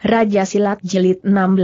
Raja Silat Jilid 16.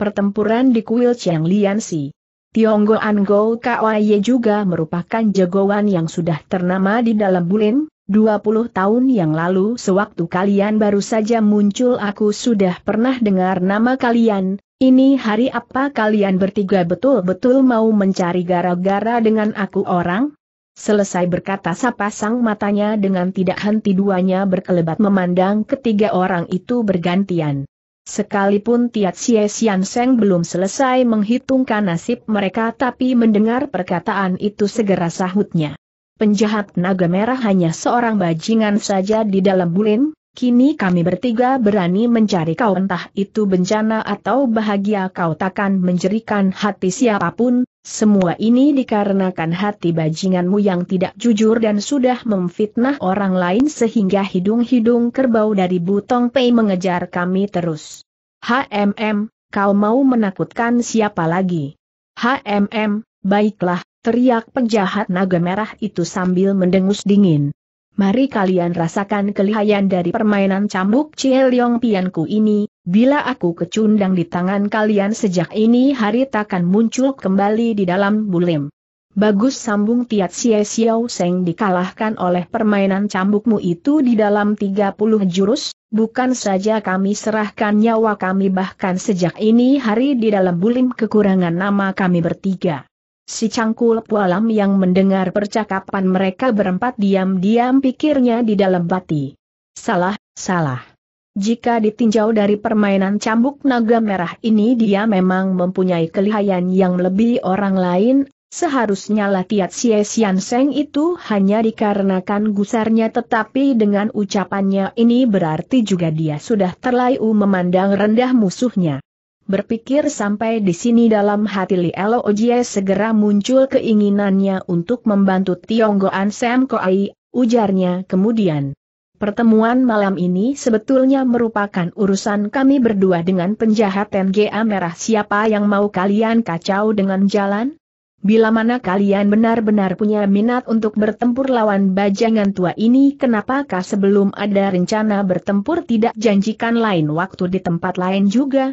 Pertempuran di kuil Chiang Liansi. Tionggo Anggo Kwaye juga merupakan jagoan yang sudah ternama di dalam Bulin, 20 tahun yang lalu sewaktu kalian baru saja muncul aku sudah pernah dengar nama kalian, ini hari apa kalian bertiga betul-betul mau mencari gara-gara dengan aku orang? Selesai berkata sapasang matanya dengan tidak henti duanya berkelebat memandang ketiga orang itu bergantian. Sekalipun Tiat Sie Sian Seng belum selesai menghitungkan nasib mereka tapi mendengar perkataan itu segera sahutnya. Penjahat naga merah hanya seorang bajingan saja di dalam bulim, Kini kami bertiga berani mencari kau entah itu bencana atau bahagia kau takkan menjerikan hati siapapun, semua ini dikarenakan hati bajinganmu yang tidak jujur dan sudah memfitnah orang lain sehingga hidung-hidung kerbau dari Butong Pei mengejar kami terus. HMM, kau mau menakutkan siapa lagi? HMM, baiklah, teriak penjahat naga merah itu sambil mendengus dingin. Mari kalian rasakan kelihayan dari permainan cambuk Cieliong Pianku ini, bila aku kecundang di tangan kalian sejak ini hari takkan muncul kembali di dalam bulim. Bagus sambung Tiat Xie Xiao Seng dikalahkan oleh permainan cambukmu itu di dalam 30 jurus, bukan saja kami serahkan nyawa kami bahkan sejak ini hari di dalam bulim kekurangan nama kami bertiga. Si cangkul pualam yang mendengar percakapan mereka berempat diam-diam pikirnya di dalam bati. Salah, salah. Jika ditinjau dari permainan cambuk naga merah ini dia memang mempunyai kelihayan yang lebih orang lain, seharusnya latihan Si Esian Seng itu hanya dikarenakan gusarnya tetapi dengan ucapannya ini berarti juga dia sudah terlayu memandang rendah musuhnya. Berpikir sampai di sini dalam hati Li Elo Ojie segera muncul keinginannya untuk membantu Tionggoan Sam Koai, ujarnya kemudian. Pertemuan malam ini sebetulnya merupakan urusan kami berdua dengan penjahat NGA Merah siapa yang mau kalian kacau dengan jalan? Bila mana kalian benar-benar punya minat untuk bertempur lawan bajangan tua ini kenapakah sebelum ada rencana bertempur tidak janjikan lain waktu di tempat lain juga?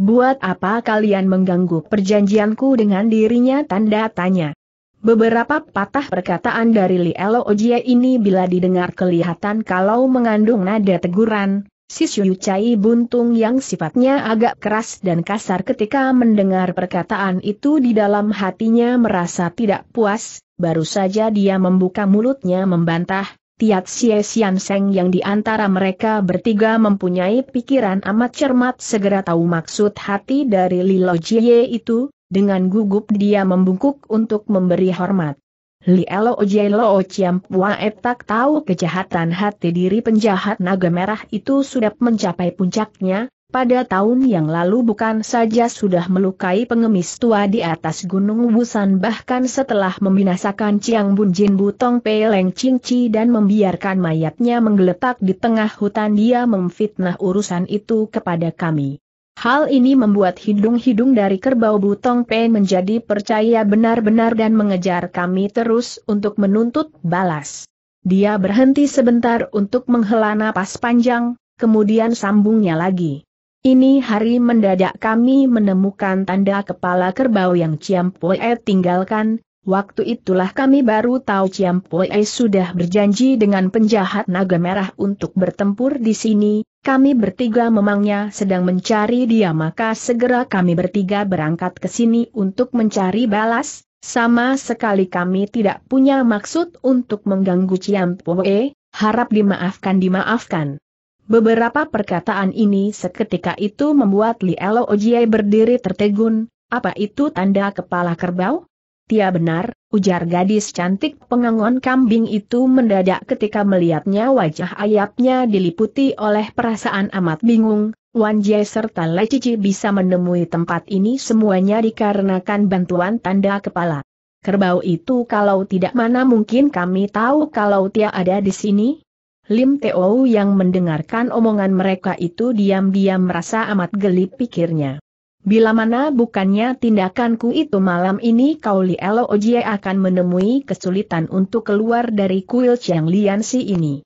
Buat apa kalian mengganggu perjanjianku dengan dirinya tanda tanya. Beberapa patah perkataan dari Li Elo Ojie ini bila didengar kelihatan kalau mengandung nada teguran, si Shuyu Chai buntung yang sifatnya agak keras dan kasar ketika mendengar perkataan itu di dalam hatinya merasa tidak puas, baru saja dia membuka mulutnya membantah, Tiat Xie Xian Seng yang di antara mereka bertiga mempunyai pikiran amat cermat segera tahu maksud hati dari Lilo Jie itu, dengan gugup dia membungkuk untuk memberi hormat. Li Lo Jie Lo Chiam Puaet tak tahu kejahatan hati diri penjahat naga merah itu sudah mencapai puncaknya, pada tahun yang lalu bukan saja sudah melukai pengemis tua di atas Gunung Wusan bahkan setelah membinasakan Chiang Bun Jin Butong Peleng Ching Chi dan membiarkan mayatnya menggeletak di tengah hutan dia memfitnah urusan itu kepada kami. Hal ini membuat hidung-hidung dari kerbau Butong Pei menjadi percaya benar-benar dan mengejar kami terus untuk menuntut balas. Dia berhenti sebentar untuk menghela napas panjang, kemudian sambungnya lagi. Ini hari mendadak kami menemukan tanda kepala kerbau yang Ciampue tinggalkan, waktu itulah kami baru tahu Ciampue sudah berjanji dengan penjahat naga merah untuk bertempur di sini, kami bertiga memangnya sedang mencari dia maka segera kami bertiga berangkat ke sini untuk mencari balas, sama sekali kami tidak punya maksud untuk mengganggu Ciampue, harap dimaafkan dimaafkan. Beberapa perkataan ini seketika itu membuat Li Elo Ojiai berdiri tertegun, apa itu tanda kepala kerbau? Tia benar, ujar gadis cantik pengangon kambing itu mendadak ketika melihatnya wajah ayapnya diliputi oleh perasaan amat bingung, Wan Jie serta Le Cici bisa menemui tempat ini semuanya dikarenakan bantuan tanda kepala. Kerbau itu kalau tidak mana mungkin kami tahu kalau Tia ada di sini, Lim Teo yang mendengarkan omongan mereka itu diam-diam merasa amat geli pikirnya. Bila mana bukannya tindakanku itu malam ini kau Li elo Ojie akan menemui kesulitan untuk keluar dari kuil Chiang Liansi ini.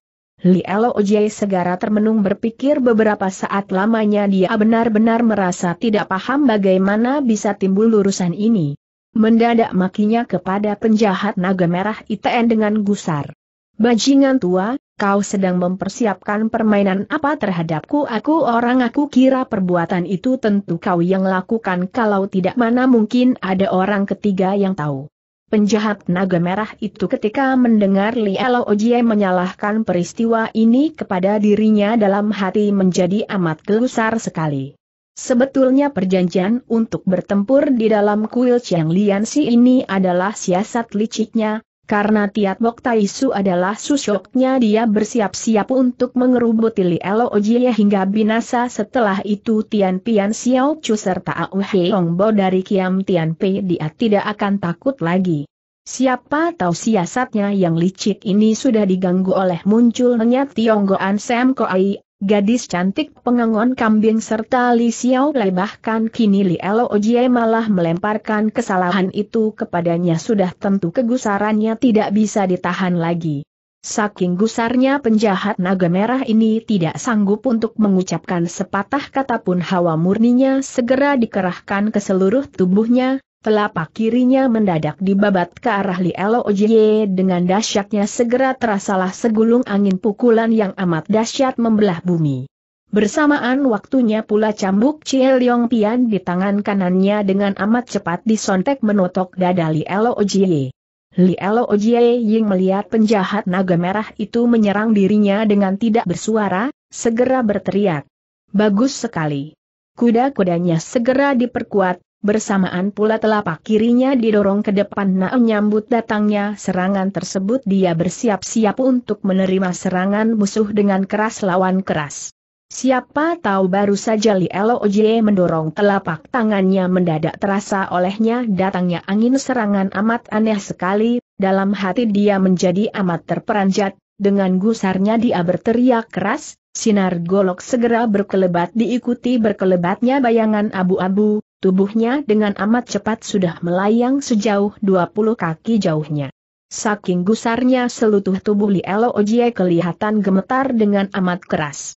Li Elo Ojie segera termenung berpikir beberapa saat lamanya dia benar-benar merasa tidak paham bagaimana bisa timbul lurusan ini. Mendadak makinya kepada penjahat naga merah ITN dengan gusar. Bajingan tua, kau sedang mempersiapkan permainan apa terhadapku aku orang aku kira perbuatan itu tentu kau yang lakukan kalau tidak mana mungkin ada orang ketiga yang tahu. Penjahat naga merah itu ketika mendengar Li Elo Ojie menyalahkan peristiwa ini kepada dirinya dalam hati menjadi amat gelusar sekali. Sebetulnya perjanjian untuk bertempur di dalam kuil Chiang Si ini adalah siasat liciknya, karena Tai Su adalah susuknya dia bersiap-siap untuk mengerubuti Li Elo Ojiye hingga binasa setelah itu Tian Pian Xiao Chu serta Au Heong Bo dari Kiam Tian Pei dia tidak akan takut lagi. Siapa tahu siasatnya yang licik ini sudah diganggu oleh munculnya Tionggoan Sam Koai gadis cantik pengangon kambing serta Li Xiao Lei bahkan kini Li Elo Ojie malah melemparkan kesalahan itu kepadanya sudah tentu kegusarannya tidak bisa ditahan lagi. Saking gusarnya penjahat naga merah ini tidak sanggup untuk mengucapkan sepatah kata pun hawa murninya segera dikerahkan ke seluruh tubuhnya, Telapak kirinya mendadak dibabat ke arah Li Lojie dengan dahsyatnya segera terasalah segulung angin pukulan yang amat dahsyat membelah bumi. Bersamaan waktunya pula cambuk Chie Leong Pian di tangan kanannya dengan amat cepat disontek menotok dada Li Lojie. Li Lojie yang melihat penjahat naga merah itu menyerang dirinya dengan tidak bersuara, segera berteriak. Bagus sekali. Kuda-kudanya segera diperkuat, bersamaan pula telapak kirinya didorong ke depan na menyambut datangnya serangan tersebut dia bersiap-siap untuk menerima serangan musuh dengan keras lawan keras. Siapa tahu baru saja Li Oje mendorong telapak tangannya mendadak terasa olehnya datangnya angin serangan amat aneh sekali, dalam hati dia menjadi amat terperanjat, dengan gusarnya dia berteriak keras, sinar golok segera berkelebat diikuti berkelebatnya bayangan abu-abu, Tubuhnya dengan amat cepat sudah melayang sejauh 20 kaki jauhnya. Saking gusarnya selutuh tubuh Li Elo Ojie kelihatan gemetar dengan amat keras.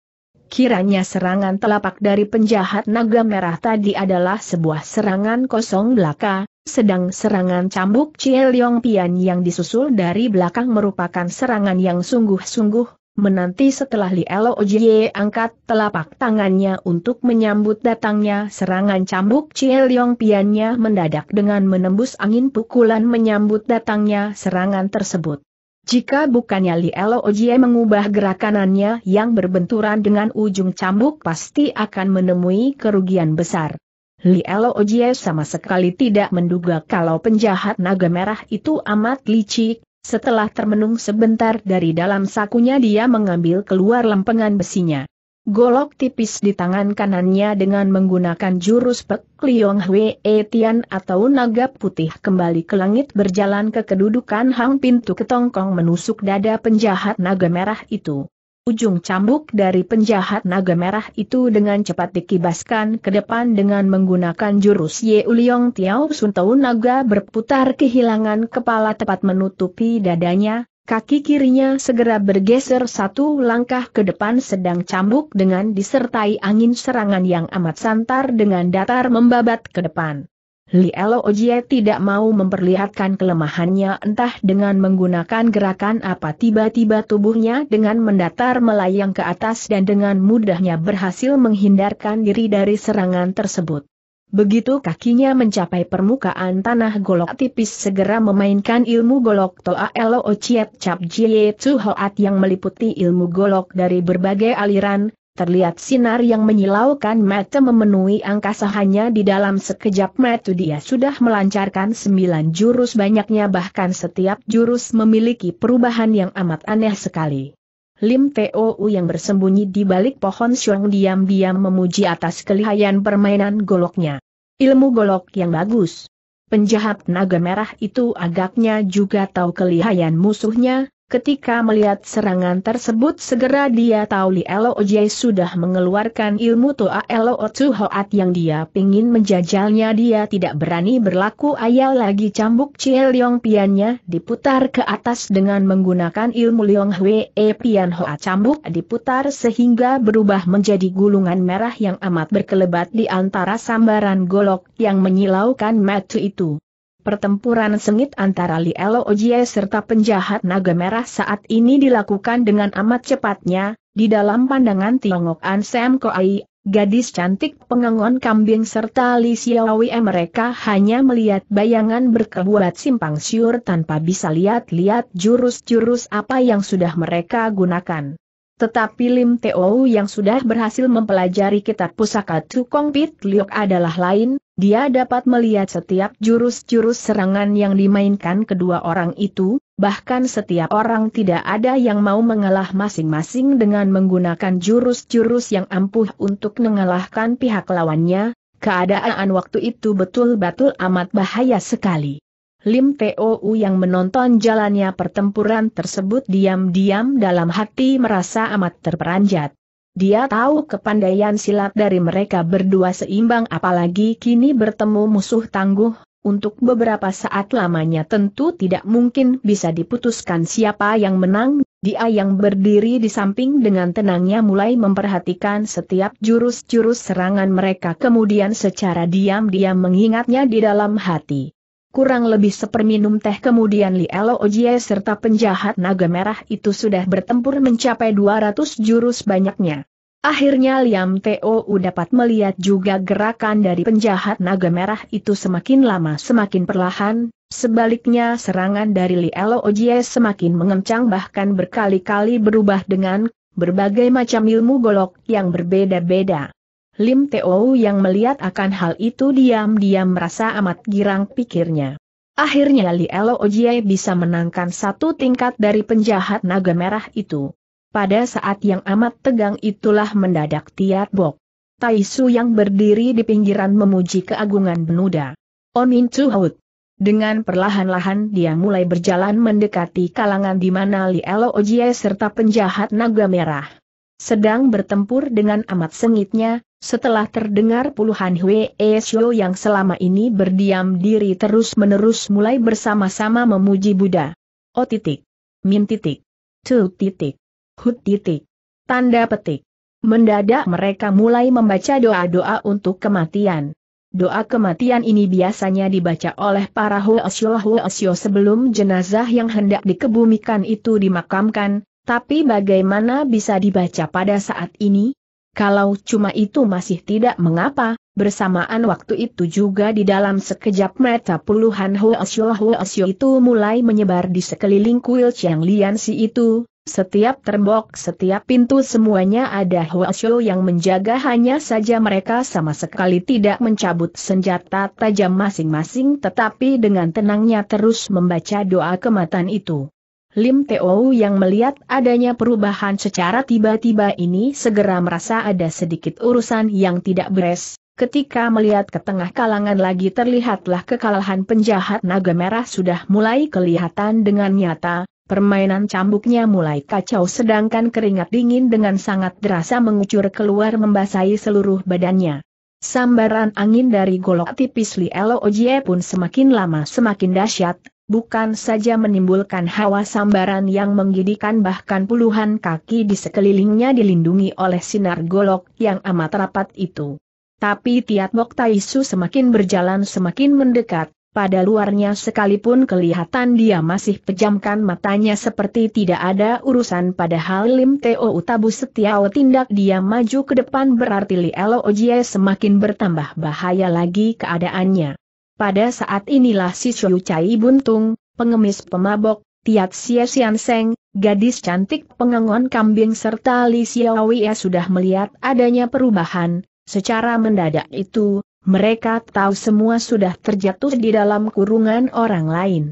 Kiranya serangan telapak dari penjahat naga merah tadi adalah sebuah serangan kosong belaka, sedang serangan cambuk Cie Leong Pian yang disusul dari belakang merupakan serangan yang sungguh-sungguh, menanti setelah Lielo Ojie angkat telapak tangannya untuk menyambut datangnya serangan cambuk Ciel Leong Piannya mendadak dengan menembus angin pukulan menyambut datangnya serangan tersebut. Jika bukannya Lielo Ojie mengubah gerakanannya yang berbenturan dengan ujung cambuk pasti akan menemui kerugian besar. Lielo Ojie sama sekali tidak menduga kalau penjahat naga merah itu amat licik, setelah termenung sebentar dari dalam sakunya dia mengambil keluar lempengan besinya. Golok tipis di tangan kanannya dengan menggunakan jurus Pek Liong Hwe e Tian atau naga putih kembali ke langit berjalan ke kedudukan Hang Pintu Ketongkong menusuk dada penjahat naga merah itu. Ujung cambuk dari penjahat naga merah itu dengan cepat dikibaskan ke depan dengan menggunakan jurus Ye Uliong Tiao Sun Tau naga berputar kehilangan kepala tepat menutupi dadanya, Kaki kirinya segera bergeser satu langkah ke depan sedang cambuk dengan disertai angin serangan yang amat santar dengan datar membabat ke depan. Lielo Ojie tidak mau memperlihatkan kelemahannya entah dengan menggunakan gerakan apa tiba-tiba tubuhnya dengan mendatar melayang ke atas dan dengan mudahnya berhasil menghindarkan diri dari serangan tersebut. Begitu kakinya mencapai permukaan tanah golok tipis segera memainkan ilmu golok Toa Elo Ojie Cap Jie Tsu Hoat yang meliputi ilmu golok dari berbagai aliran, terlihat sinar yang menyilaukan mata memenuhi angkasa hanya di dalam sekejap mata dia sudah melancarkan sembilan jurus banyaknya bahkan setiap jurus memiliki perubahan yang amat aneh sekali. Lim Tou yang bersembunyi di balik pohon siung diam-diam memuji atas kelihayan permainan goloknya. Ilmu golok yang bagus. Penjahat naga merah itu agaknya juga tahu kelihayan musuhnya, Ketika melihat serangan tersebut segera dia tahu Li Elo Ojai sudah mengeluarkan ilmu Toa Elo Otsu Hoat yang dia pingin menjajalnya dia tidak berani berlaku ayal lagi cambuk Chie Leong Piannya diputar ke atas dengan menggunakan ilmu Leong Hwee E Pian Hoat cambuk diputar sehingga berubah menjadi gulungan merah yang amat berkelebat di antara sambaran golok yang menyilaukan matu itu. Pertempuran sengit antara Lielo Ojie serta penjahat naga merah saat ini dilakukan dengan amat cepatnya, di dalam pandangan Tiongok Ansem Koai, gadis cantik pengengon kambing serta Li Xiaowie mereka hanya melihat bayangan berkebuat simpang siur tanpa bisa lihat-lihat jurus-jurus apa yang sudah mereka gunakan. Tetapi Lim Teo yang sudah berhasil mempelajari kitab pusaka Tukong Pit Liok adalah lain, dia dapat melihat setiap jurus-jurus serangan yang dimainkan kedua orang itu, bahkan setiap orang tidak ada yang mau mengalah masing-masing dengan menggunakan jurus-jurus yang ampuh untuk mengalahkan pihak lawannya, keadaan waktu itu betul-betul amat bahaya sekali. Lim Tou yang menonton jalannya pertempuran tersebut diam-diam dalam hati merasa amat terperanjat. Dia tahu kepandaian silat dari mereka berdua seimbang apalagi kini bertemu musuh tangguh, untuk beberapa saat lamanya tentu tidak mungkin bisa diputuskan siapa yang menang, dia yang berdiri di samping dengan tenangnya mulai memperhatikan setiap jurus-jurus serangan mereka kemudian secara diam-diam mengingatnya di dalam hati. Kurang lebih seperminum teh kemudian Lielo Ojie serta penjahat naga merah itu sudah bertempur mencapai 200 jurus banyaknya. Akhirnya Liam Teo dapat melihat juga gerakan dari penjahat naga merah itu semakin lama semakin perlahan, sebaliknya serangan dari Lielo Ojie semakin mengencang bahkan berkali-kali berubah dengan berbagai macam ilmu golok yang berbeda-beda. Lim Teo yang melihat akan hal itu diam-diam merasa amat girang pikirnya. Akhirnya Li Elo Ojie bisa menangkan satu tingkat dari penjahat naga merah itu. Pada saat yang amat tegang itulah mendadak Tiat Bok. Tai Su yang berdiri di pinggiran memuji keagungan Benuda. Onin Chuhut. Dengan perlahan-lahan dia mulai berjalan mendekati kalangan di mana Li Elo Ojie serta penjahat naga merah sedang bertempur dengan amat sengitnya, setelah terdengar puluhan Hwee Shio yang selama ini berdiam diri terus-menerus mulai bersama-sama memuji Buddha. O titik. Min titik. Tu titik. Hut titik. Tanda petik. Mendadak mereka mulai membaca doa-doa untuk kematian. Doa kematian ini biasanya dibaca oleh para Hwee huasyo e sebelum jenazah yang hendak dikebumikan itu dimakamkan, tapi bagaimana bisa dibaca pada saat ini? Kalau cuma itu masih tidak mengapa, bersamaan waktu itu juga di dalam sekejap mata puluhan hoesyo-hoesyo itu mulai menyebar di sekeliling kuil Chiang Lian Si itu, setiap terbok setiap pintu semuanya ada hoesyo yang menjaga hanya saja mereka sama sekali tidak mencabut senjata tajam masing-masing tetapi dengan tenangnya terus membaca doa kematan itu. Lim Teo yang melihat adanya perubahan secara tiba-tiba ini segera merasa ada sedikit urusan yang tidak beres. Ketika melihat ke tengah kalangan lagi terlihatlah kekalahan penjahat naga merah sudah mulai kelihatan dengan nyata, permainan cambuknya mulai kacau sedangkan keringat dingin dengan sangat derasa mengucur keluar membasahi seluruh badannya. Sambaran angin dari golok tipis Li Elo Ojie pun semakin lama semakin dahsyat, bukan saja menimbulkan hawa sambaran yang menggidikan bahkan puluhan kaki di sekelilingnya dilindungi oleh sinar golok yang amat rapat itu. Tapi Tiat Bok Taisu semakin berjalan semakin mendekat, pada luarnya sekalipun kelihatan dia masih pejamkan matanya seperti tidak ada urusan padahal Lim Teo Utabu Setiao tindak dia maju ke depan berarti Li Elo Ojie semakin bertambah bahaya lagi keadaannya. Pada saat inilah si Shuyu Chai Buntung, pengemis pemabok, Tiat Sia Sian Seng, gadis cantik pengengon kambing serta Li Xiaowie sudah melihat adanya perubahan, secara mendadak itu, mereka tahu semua sudah terjatuh di dalam kurungan orang lain.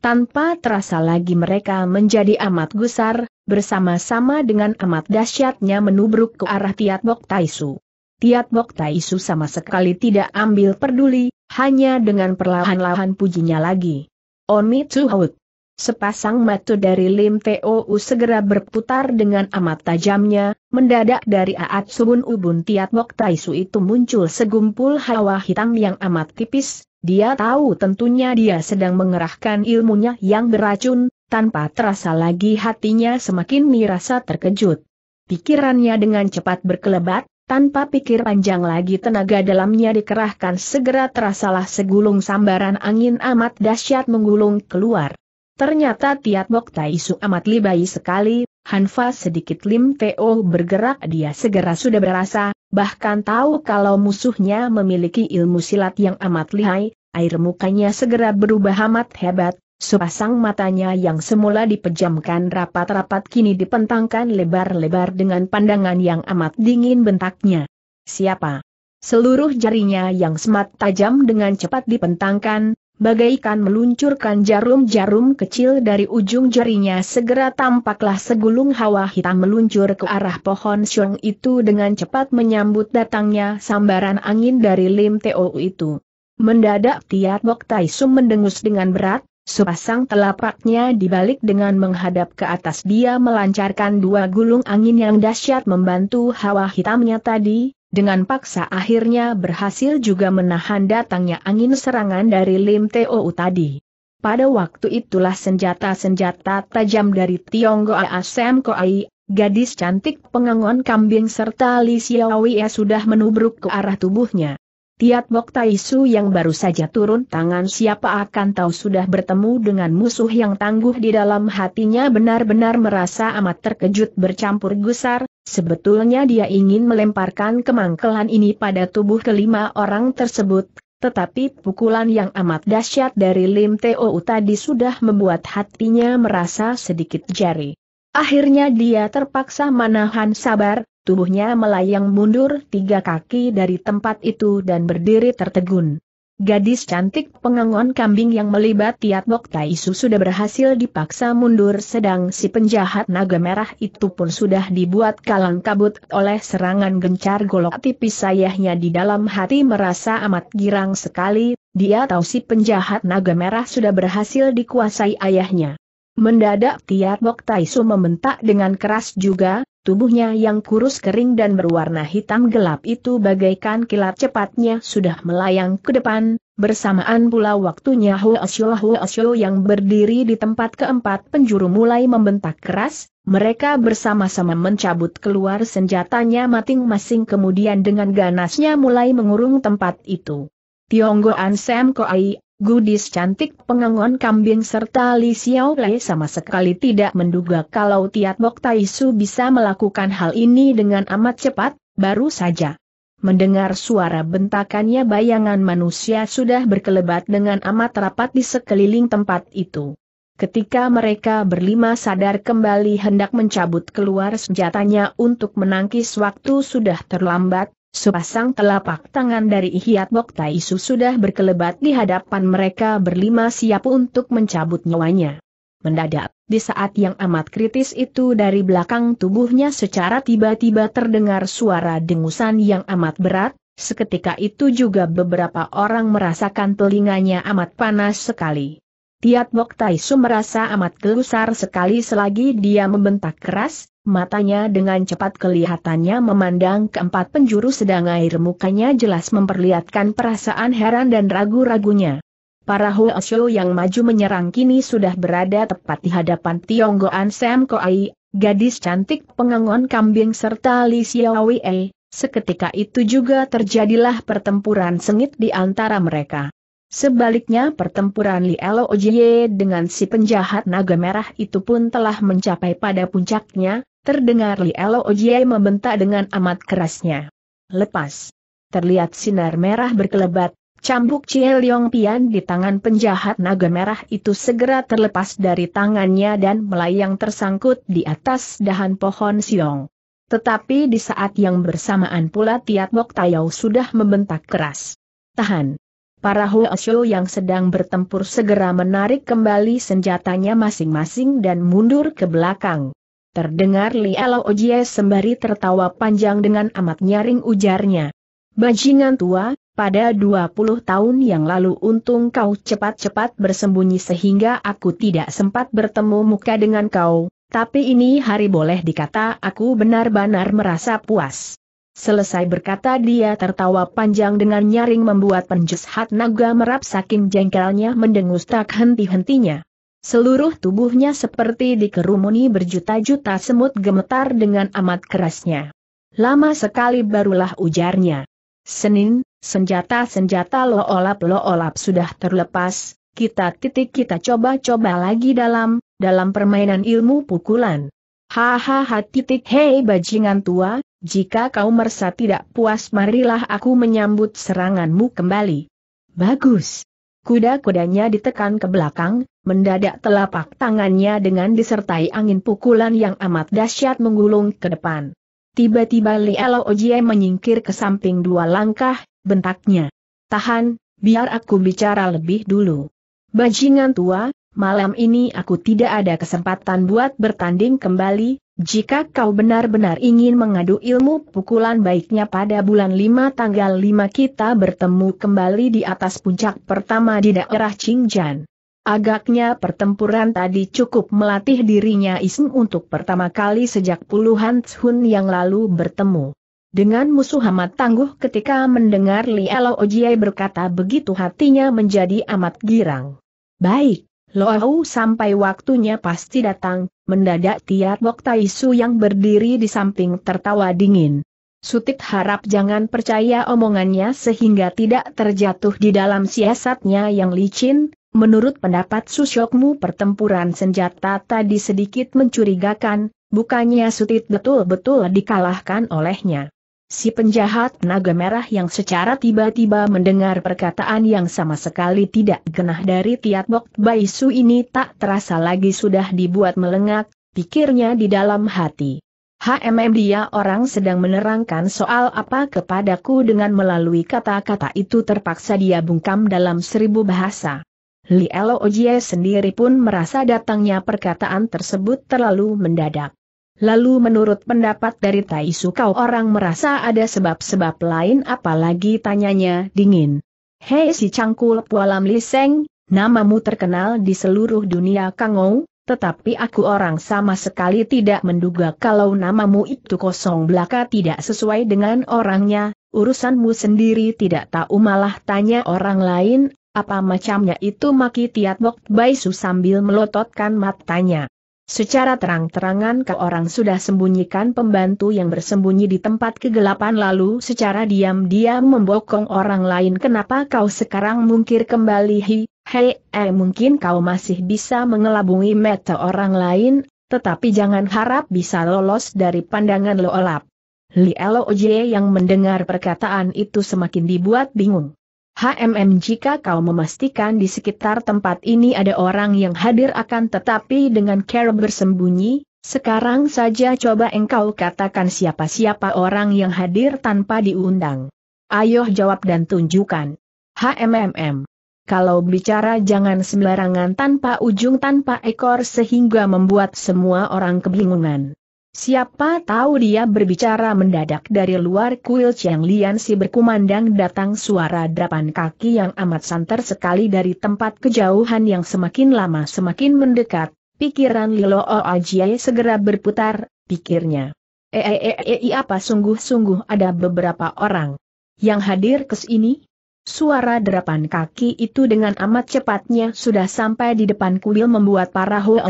Tanpa terasa lagi mereka menjadi amat gusar, bersama-sama dengan amat dahsyatnya menubruk ke arah Tiat Bok Taisu. Tiat Bok Tai Su sama sekali tidak ambil peduli, hanya dengan perlahan-lahan pujinya lagi. Oni Tsuhout. Sepasang mata dari Lim Tou segera berputar dengan amat tajamnya, mendadak dari Aat Subun Ubun Tiat Bok Su itu muncul segumpul hawa hitam yang amat tipis, dia tahu tentunya dia sedang mengerahkan ilmunya yang beracun, tanpa terasa lagi hatinya semakin mirasa terkejut. Pikirannya dengan cepat berkelebat, tanpa pikir panjang lagi tenaga dalamnya dikerahkan segera terasalah segulung sambaran angin amat dahsyat menggulung keluar. Ternyata Tiat Bok Tai Su amat libai sekali, Hanfa sedikit Lim Teo bergerak dia segera sudah berasa, bahkan tahu kalau musuhnya memiliki ilmu silat yang amat lihai, air mukanya segera berubah amat hebat, Sepasang matanya yang semula dipejamkan rapat-rapat kini dipentangkan lebar-lebar dengan pandangan yang amat dingin bentaknya. Siapa? Seluruh jarinya yang semat tajam dengan cepat dipentangkan, bagaikan meluncurkan jarum-jarum kecil dari ujung jarinya segera tampaklah segulung hawa hitam meluncur ke arah pohon siong itu dengan cepat menyambut datangnya sambaran angin dari Lim Teo itu. Mendadak Tiat Bok Tai Sum mendengus dengan berat, Sepasang telapaknya dibalik dengan menghadap ke atas dia melancarkan dua gulung angin yang dahsyat membantu hawa hitamnya tadi, dengan paksa akhirnya berhasil juga menahan datangnya angin serangan dari Lim Teo tadi. Pada waktu itulah senjata-senjata tajam dari Tionggo Asem Koai, gadis cantik pengangon kambing serta Li Xiaowie sudah menubruk ke arah tubuhnya. Tiat Mok Taisu yang baru saja turun tangan siapa akan tahu sudah bertemu dengan musuh yang tangguh di dalam hatinya benar-benar merasa amat terkejut bercampur gusar, sebetulnya dia ingin melemparkan kemangkelan ini pada tubuh kelima orang tersebut, tetapi pukulan yang amat dahsyat dari Lim Teo tadi sudah membuat hatinya merasa sedikit jari. Akhirnya dia terpaksa menahan sabar, tubuhnya melayang mundur tiga kaki dari tempat itu dan berdiri tertegun. Gadis cantik pengangon kambing yang melibat Tiatbok Taisu sudah berhasil dipaksa mundur sedang si penjahat naga merah itu pun sudah dibuat kalang kabut oleh serangan gencar golok tipis sayahnya di dalam hati merasa amat girang sekali, dia tahu si penjahat naga merah sudah berhasil dikuasai ayahnya. Mendadak Tiar Bok Taisu membentak dengan keras juga, tubuhnya yang kurus kering dan berwarna hitam gelap itu bagaikan kilat cepatnya sudah melayang ke depan, bersamaan pula waktunya Hua Asyo Hua Asyo yang berdiri di tempat keempat penjuru mulai membentak keras, mereka bersama-sama mencabut keluar senjatanya masing-masing kemudian dengan ganasnya mulai mengurung tempat itu. Tionggoan Sam Koai Gudis cantik pengangon kambing serta Li Xiaolei sama sekali tidak menduga kalau Tiat Bok Su bisa melakukan hal ini dengan amat cepat, baru saja. Mendengar suara bentakannya bayangan manusia sudah berkelebat dengan amat rapat di sekeliling tempat itu. Ketika mereka berlima sadar kembali hendak mencabut keluar senjatanya untuk menangkis waktu sudah terlambat, Sepasang telapak tangan dari Ihiat Bokta Isu sudah berkelebat di hadapan mereka berlima siap untuk mencabut nyawanya. Mendadak, di saat yang amat kritis itu dari belakang tubuhnya secara tiba-tiba terdengar suara dengusan yang amat berat, seketika itu juga beberapa orang merasakan telinganya amat panas sekali. Tiat Bok Taisu merasa amat gelusar sekali selagi dia membentak keras, Matanya dengan cepat kelihatannya memandang keempat penjuru sedang air mukanya jelas memperlihatkan perasaan heran dan ragu-ragunya. Para Hoesho yang maju menyerang kini sudah berada tepat di hadapan Tionggoan Sam Koai, gadis cantik pengangon kambing serta Li Xiaowei. Seketika itu juga terjadilah pertempuran sengit di antara mereka. Sebaliknya pertempuran Li Elo Ojie dengan si penjahat naga merah itu pun telah mencapai pada puncaknya, Terdengar Li Elo Ojie membentak dengan amat kerasnya. Lepas. Terlihat sinar merah berkelebat, cambuk Cie Leong Pian di tangan penjahat naga merah itu segera terlepas dari tangannya dan melayang tersangkut di atas dahan pohon siong. Tetapi di saat yang bersamaan pula Tiat Bok Tayau sudah membentak keras. Tahan. Para Huashu yang sedang bertempur segera menarik kembali senjatanya masing-masing dan mundur ke belakang. Terdengar Liao Ojie sembari tertawa panjang dengan amat nyaring ujarnya. Bajingan tua, pada 20 tahun yang lalu untung kau cepat-cepat bersembunyi sehingga aku tidak sempat bertemu muka dengan kau, tapi ini hari boleh dikata aku benar-benar merasa puas. Selesai berkata dia tertawa panjang dengan nyaring membuat penjeshat naga merap saking jengkelnya mendengus tak henti-hentinya. Seluruh tubuhnya seperti dikerumuni berjuta-juta semut gemetar dengan amat kerasnya. Lama sekali barulah ujarnya. Senin, senjata-senjata loolap-loolap sudah terlepas, kita titik kita coba-coba lagi dalam, dalam permainan ilmu pukulan. Hahaha titik hei bajingan tua, jika kau merasa tidak puas marilah aku menyambut seranganmu kembali. Bagus. Kuda-kudanya ditekan ke belakang, mendadak telapak tangannya dengan disertai angin pukulan yang amat dahsyat menggulung ke depan. Tiba-tiba Lielo Ojie menyingkir ke samping dua langkah, bentaknya. Tahan, biar aku bicara lebih dulu. Bajingan tua, malam ini aku tidak ada kesempatan buat bertanding kembali, jika kau benar-benar ingin mengadu ilmu pukulan baiknya pada bulan 5 tanggal 5 kita bertemu kembali di atas puncak pertama di daerah Qingjian. Agaknya pertempuran tadi cukup melatih dirinya Iseng untuk pertama kali sejak puluhan tahun yang lalu bertemu. Dengan musuh amat tangguh ketika mendengar Lielo Ojiai berkata begitu hatinya menjadi amat girang. Baik, Loau sampai waktunya pasti datang, mendadak Tiat Bok Taisu yang berdiri di samping tertawa dingin. Sutik harap jangan percaya omongannya sehingga tidak terjatuh di dalam siasatnya yang licin, menurut pendapat Susyokmu pertempuran senjata tadi sedikit mencurigakan, bukannya Sutik betul-betul dikalahkan olehnya. Si penjahat naga merah yang secara tiba-tiba mendengar perkataan yang sama sekali tidak genah dari Tiatbok Baisu ini tak terasa lagi sudah dibuat melengak, pikirnya di dalam hati. HMM dia orang sedang menerangkan soal apa kepadaku dengan melalui kata-kata itu terpaksa dia bungkam dalam seribu bahasa. Li Elo sendiri pun merasa datangnya perkataan tersebut terlalu mendadak. Lalu menurut pendapat dari Tai Su kau orang merasa ada sebab-sebab lain apalagi tanyanya dingin. Hei si cangkul pualam liseng, namamu terkenal di seluruh dunia Kangou, tetapi aku orang sama sekali tidak menduga kalau namamu itu kosong belaka tidak sesuai dengan orangnya, urusanmu sendiri tidak tahu malah tanya orang lain, apa macamnya itu maki Tiat Bok Baisu sambil melototkan matanya. Secara terang-terangan ke orang sudah sembunyikan pembantu yang bersembunyi di tempat kegelapan lalu secara diam-diam membokong orang lain kenapa kau sekarang mungkir kembali hi, Hei, eh mungkin kau masih bisa mengelabungi mata orang lain, tetapi jangan harap bisa lolos dari pandangan lo loolap. Li Oje yang mendengar perkataan itu semakin dibuat bingung. HMM jika kau memastikan di sekitar tempat ini ada orang yang hadir akan tetapi dengan cara bersembunyi, sekarang saja coba engkau katakan siapa-siapa orang yang hadir tanpa diundang. Ayo jawab dan tunjukkan. HMM kalau bicara jangan sembarangan tanpa ujung tanpa ekor sehingga membuat semua orang kebingungan. Siapa tahu dia berbicara mendadak dari luar kuil Chiang Lian si berkumandang datang suara drapan kaki yang amat santer sekali dari tempat kejauhan yang semakin lama semakin mendekat, pikiran Lilo Oajie segera berputar, pikirnya. Eee eh eh, eh eh eh, apa sungguh-sungguh ada beberapa orang yang hadir ke sini? Suara derapan kaki itu dengan amat cepatnya sudah sampai di depan kuil membuat para Li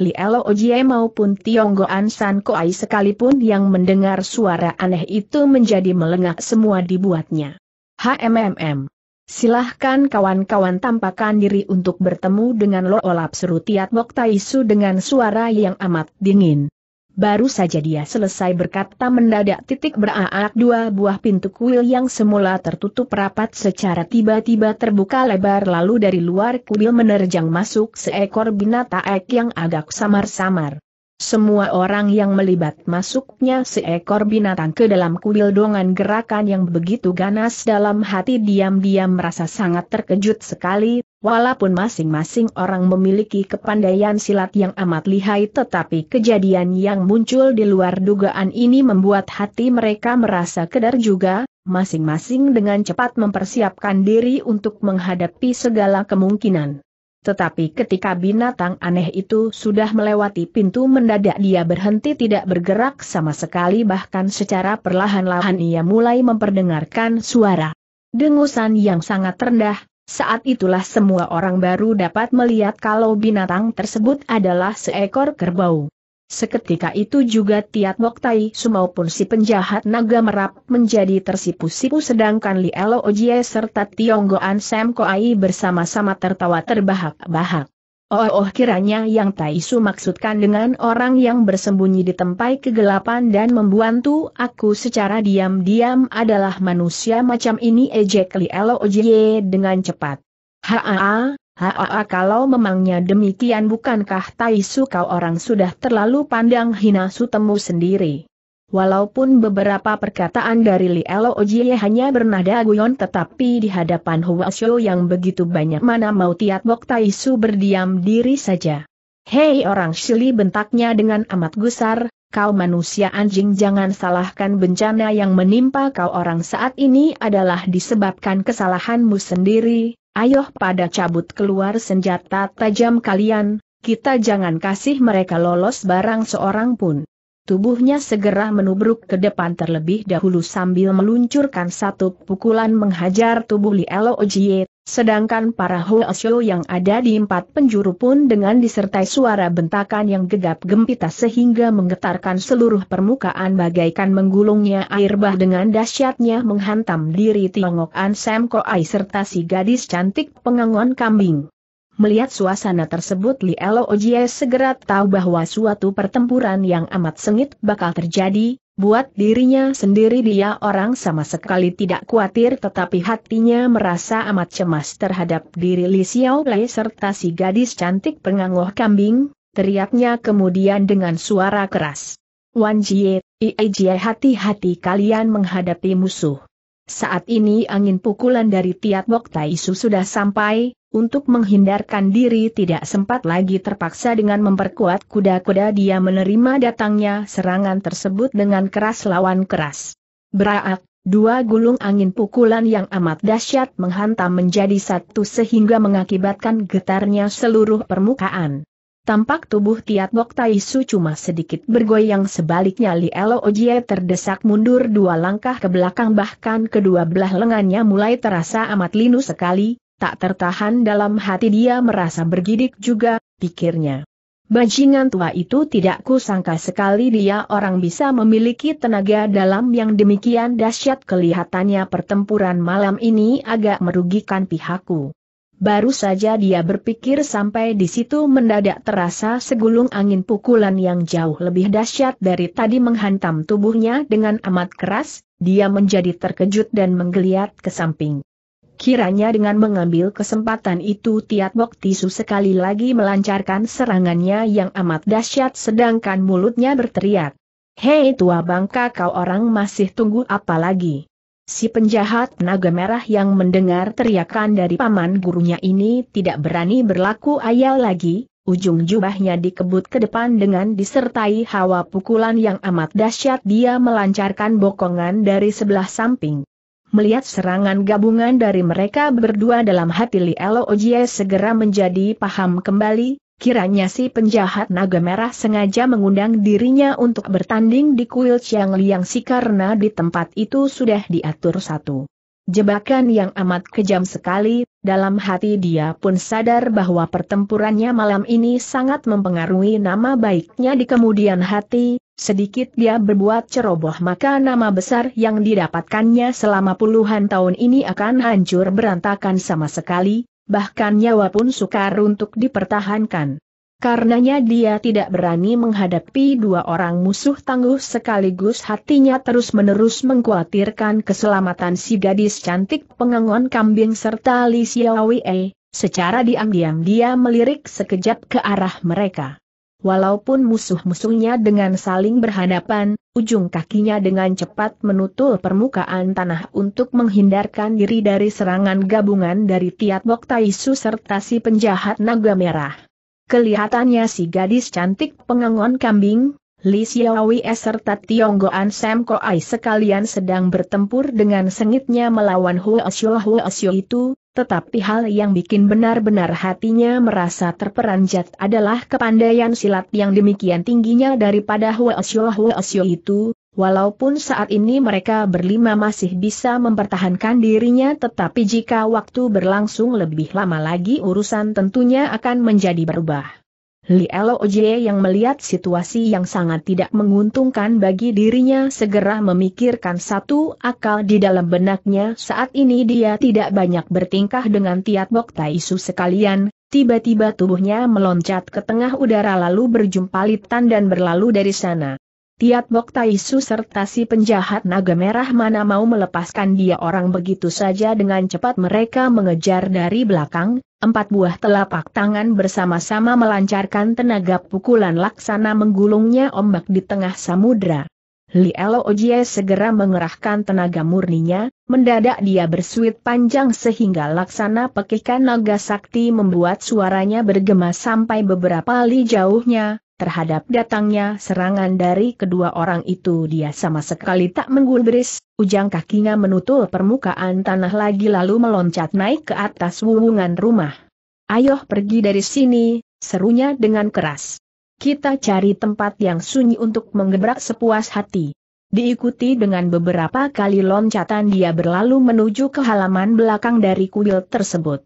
Lielo Ojie maupun Tionggoan San Koai sekalipun yang mendengar suara aneh itu menjadi melengak semua dibuatnya. HMMM. Silahkan kawan-kawan tampakkan diri untuk bertemu dengan Olap. seru Tiat Moktaisu dengan suara yang amat dingin. Baru saja dia selesai berkata mendadak titik beraak dua buah pintu kuil yang semula tertutup rapat secara tiba-tiba terbuka lebar lalu dari luar kuil menerjang masuk seekor binataek yang agak samar-samar. Semua orang yang melibat masuknya seekor binatang ke dalam kuil dongan gerakan yang begitu ganas dalam hati diam-diam merasa sangat terkejut sekali, Walaupun masing-masing orang memiliki kepandaian silat yang amat lihai tetapi kejadian yang muncul di luar dugaan ini membuat hati mereka merasa kedar juga, masing-masing dengan cepat mempersiapkan diri untuk menghadapi segala kemungkinan. Tetapi ketika binatang aneh itu sudah melewati pintu mendadak dia berhenti tidak bergerak sama sekali bahkan secara perlahan-lahan ia mulai memperdengarkan suara. Dengusan yang sangat rendah, saat itulah semua orang baru dapat melihat kalau binatang tersebut adalah seekor kerbau. Seketika itu juga Tiat moktai, Tai Su maupun si penjahat naga merap menjadi tersipu-sipu sedangkan Li Elo Ojie serta Tionggoan Sam Koai bersama-sama tertawa terbahak-bahak. Oh, oh kiranya yang Taisu maksudkan dengan orang yang bersembunyi di tempat kegelapan dan membantu aku secara diam-diam adalah manusia macam ini ejek Li Oje dengan cepat. Haa, haa kalau memangnya demikian bukankah Taisu kau orang sudah terlalu pandang hina sutemu sendiri. Walaupun beberapa perkataan dari Li Elo Ojie hanya bernada guyon tetapi di hadapan Hua Xiu yang begitu banyak mana mau Tiat Bok Tai berdiam diri saja. Hei orang Shili bentaknya dengan amat gusar, kau manusia anjing jangan salahkan bencana yang menimpa kau orang saat ini adalah disebabkan kesalahanmu sendiri, ayo pada cabut keluar senjata tajam kalian, kita jangan kasih mereka lolos barang seorang pun. Tubuhnya segera menubruk ke depan terlebih dahulu sambil meluncurkan satu pukulan menghajar tubuh Li Elo Ojie, sedangkan para Hoesyo yang ada di empat penjuru pun dengan disertai suara bentakan yang gegap gempita sehingga menggetarkan seluruh permukaan bagaikan menggulungnya air bah dengan dahsyatnya menghantam diri Tiongok An Sam Koai serta si gadis cantik pengangon kambing. Melihat suasana tersebut Li Elo Ojie segera tahu bahwa suatu pertempuran yang amat sengit bakal terjadi, buat dirinya sendiri dia orang sama sekali tidak khawatir tetapi hatinya merasa amat cemas terhadap diri Li Xiao Lei serta si gadis cantik pengangoh kambing, teriaknya kemudian dengan suara keras. Wan Jie, Ie Jie hati-hati kalian menghadapi musuh. Saat ini angin pukulan dari Tiat Bok Taisu sudah sampai, untuk menghindarkan diri tidak sempat lagi terpaksa dengan memperkuat kuda-kuda dia menerima datangnya serangan tersebut dengan keras lawan keras. Beraak, dua gulung angin pukulan yang amat dahsyat menghantam menjadi satu sehingga mengakibatkan getarnya seluruh permukaan. Tampak tubuh Tiat Bok Tai cuma sedikit bergoyang sebaliknya Li Elo Ojie terdesak mundur dua langkah ke belakang bahkan kedua belah lengannya mulai terasa amat linu sekali, tak tertahan dalam hati dia merasa bergidik juga, pikirnya. Bajingan tua itu tidak kusangka sekali dia orang bisa memiliki tenaga dalam yang demikian dahsyat kelihatannya pertempuran malam ini agak merugikan pihakku. Baru saja dia berpikir sampai di situ mendadak terasa segulung angin pukulan yang jauh lebih dahsyat dari tadi menghantam tubuhnya dengan amat keras, dia menjadi terkejut dan menggeliat ke samping. Kiranya dengan mengambil kesempatan itu Tiat Bok Tisu sekali lagi melancarkan serangannya yang amat dahsyat sedangkan mulutnya berteriak. Hei tua bangka kau orang masih tunggu apa lagi? Si penjahat naga merah yang mendengar teriakan dari paman gurunya ini tidak berani berlaku ayal lagi, ujung jubahnya dikebut ke depan dengan disertai hawa pukulan yang amat dahsyat dia melancarkan bokongan dari sebelah samping. Melihat serangan gabungan dari mereka berdua dalam hati Lielo Ojie segera menjadi paham kembali, Kiranya si penjahat naga merah sengaja mengundang dirinya untuk bertanding di kuil Chiang Liang Si karena di tempat itu sudah diatur satu. Jebakan yang amat kejam sekali, dalam hati dia pun sadar bahwa pertempurannya malam ini sangat mempengaruhi nama baiknya di kemudian hati, sedikit dia berbuat ceroboh maka nama besar yang didapatkannya selama puluhan tahun ini akan hancur berantakan sama sekali, bahkan nyawa pun sukar untuk dipertahankan. Karenanya dia tidak berani menghadapi dua orang musuh tangguh sekaligus hatinya terus-menerus mengkhawatirkan keselamatan si gadis cantik pengangon kambing serta Li Xiaowei. Secara diam-diam dia melirik sekejap ke arah mereka. Walaupun musuh-musuhnya dengan saling berhadapan, ujung kakinya dengan cepat menutul permukaan tanah untuk menghindarkan diri dari serangan gabungan dari Tiat Bok Taisu serta si penjahat naga merah. Kelihatannya si gadis cantik pengangon kambing, Li Xiaowie serta Tionggoan Sam Koai sekalian sedang bertempur dengan sengitnya melawan Hua Xiu Hua itu, tetapi hal yang bikin benar-benar hatinya merasa terperanjat adalah kepandaian silat yang demikian tingginya daripada Hua Xiu Hua Xiu itu, walaupun saat ini mereka berlima masih bisa mempertahankan dirinya tetapi jika waktu berlangsung lebih lama lagi urusan tentunya akan menjadi berubah. Li Oje yang melihat situasi yang sangat tidak menguntungkan bagi dirinya segera memikirkan satu akal di dalam benaknya saat ini dia tidak banyak bertingkah dengan Tiat Bok Taisu sekalian, tiba-tiba tubuhnya meloncat ke tengah udara lalu berjumpa Litan dan berlalu dari sana. Tiat Bok Taisu serta si penjahat naga merah mana mau melepaskan dia orang begitu saja dengan cepat mereka mengejar dari belakang, empat buah telapak tangan bersama-sama melancarkan tenaga pukulan laksana menggulungnya ombak di tengah samudra. Li Elo Ojie segera mengerahkan tenaga murninya, mendadak dia bersuit panjang sehingga laksana pekikan naga sakti membuat suaranya bergema sampai beberapa li jauhnya, Terhadap datangnya serangan dari kedua orang itu dia sama sekali tak menggulbris, ujang kakinya menutul permukaan tanah lagi lalu meloncat naik ke atas wuwungan rumah. Ayo pergi dari sini, serunya dengan keras. Kita cari tempat yang sunyi untuk menggebrak sepuas hati. Diikuti dengan beberapa kali loncatan dia berlalu menuju ke halaman belakang dari kuil tersebut.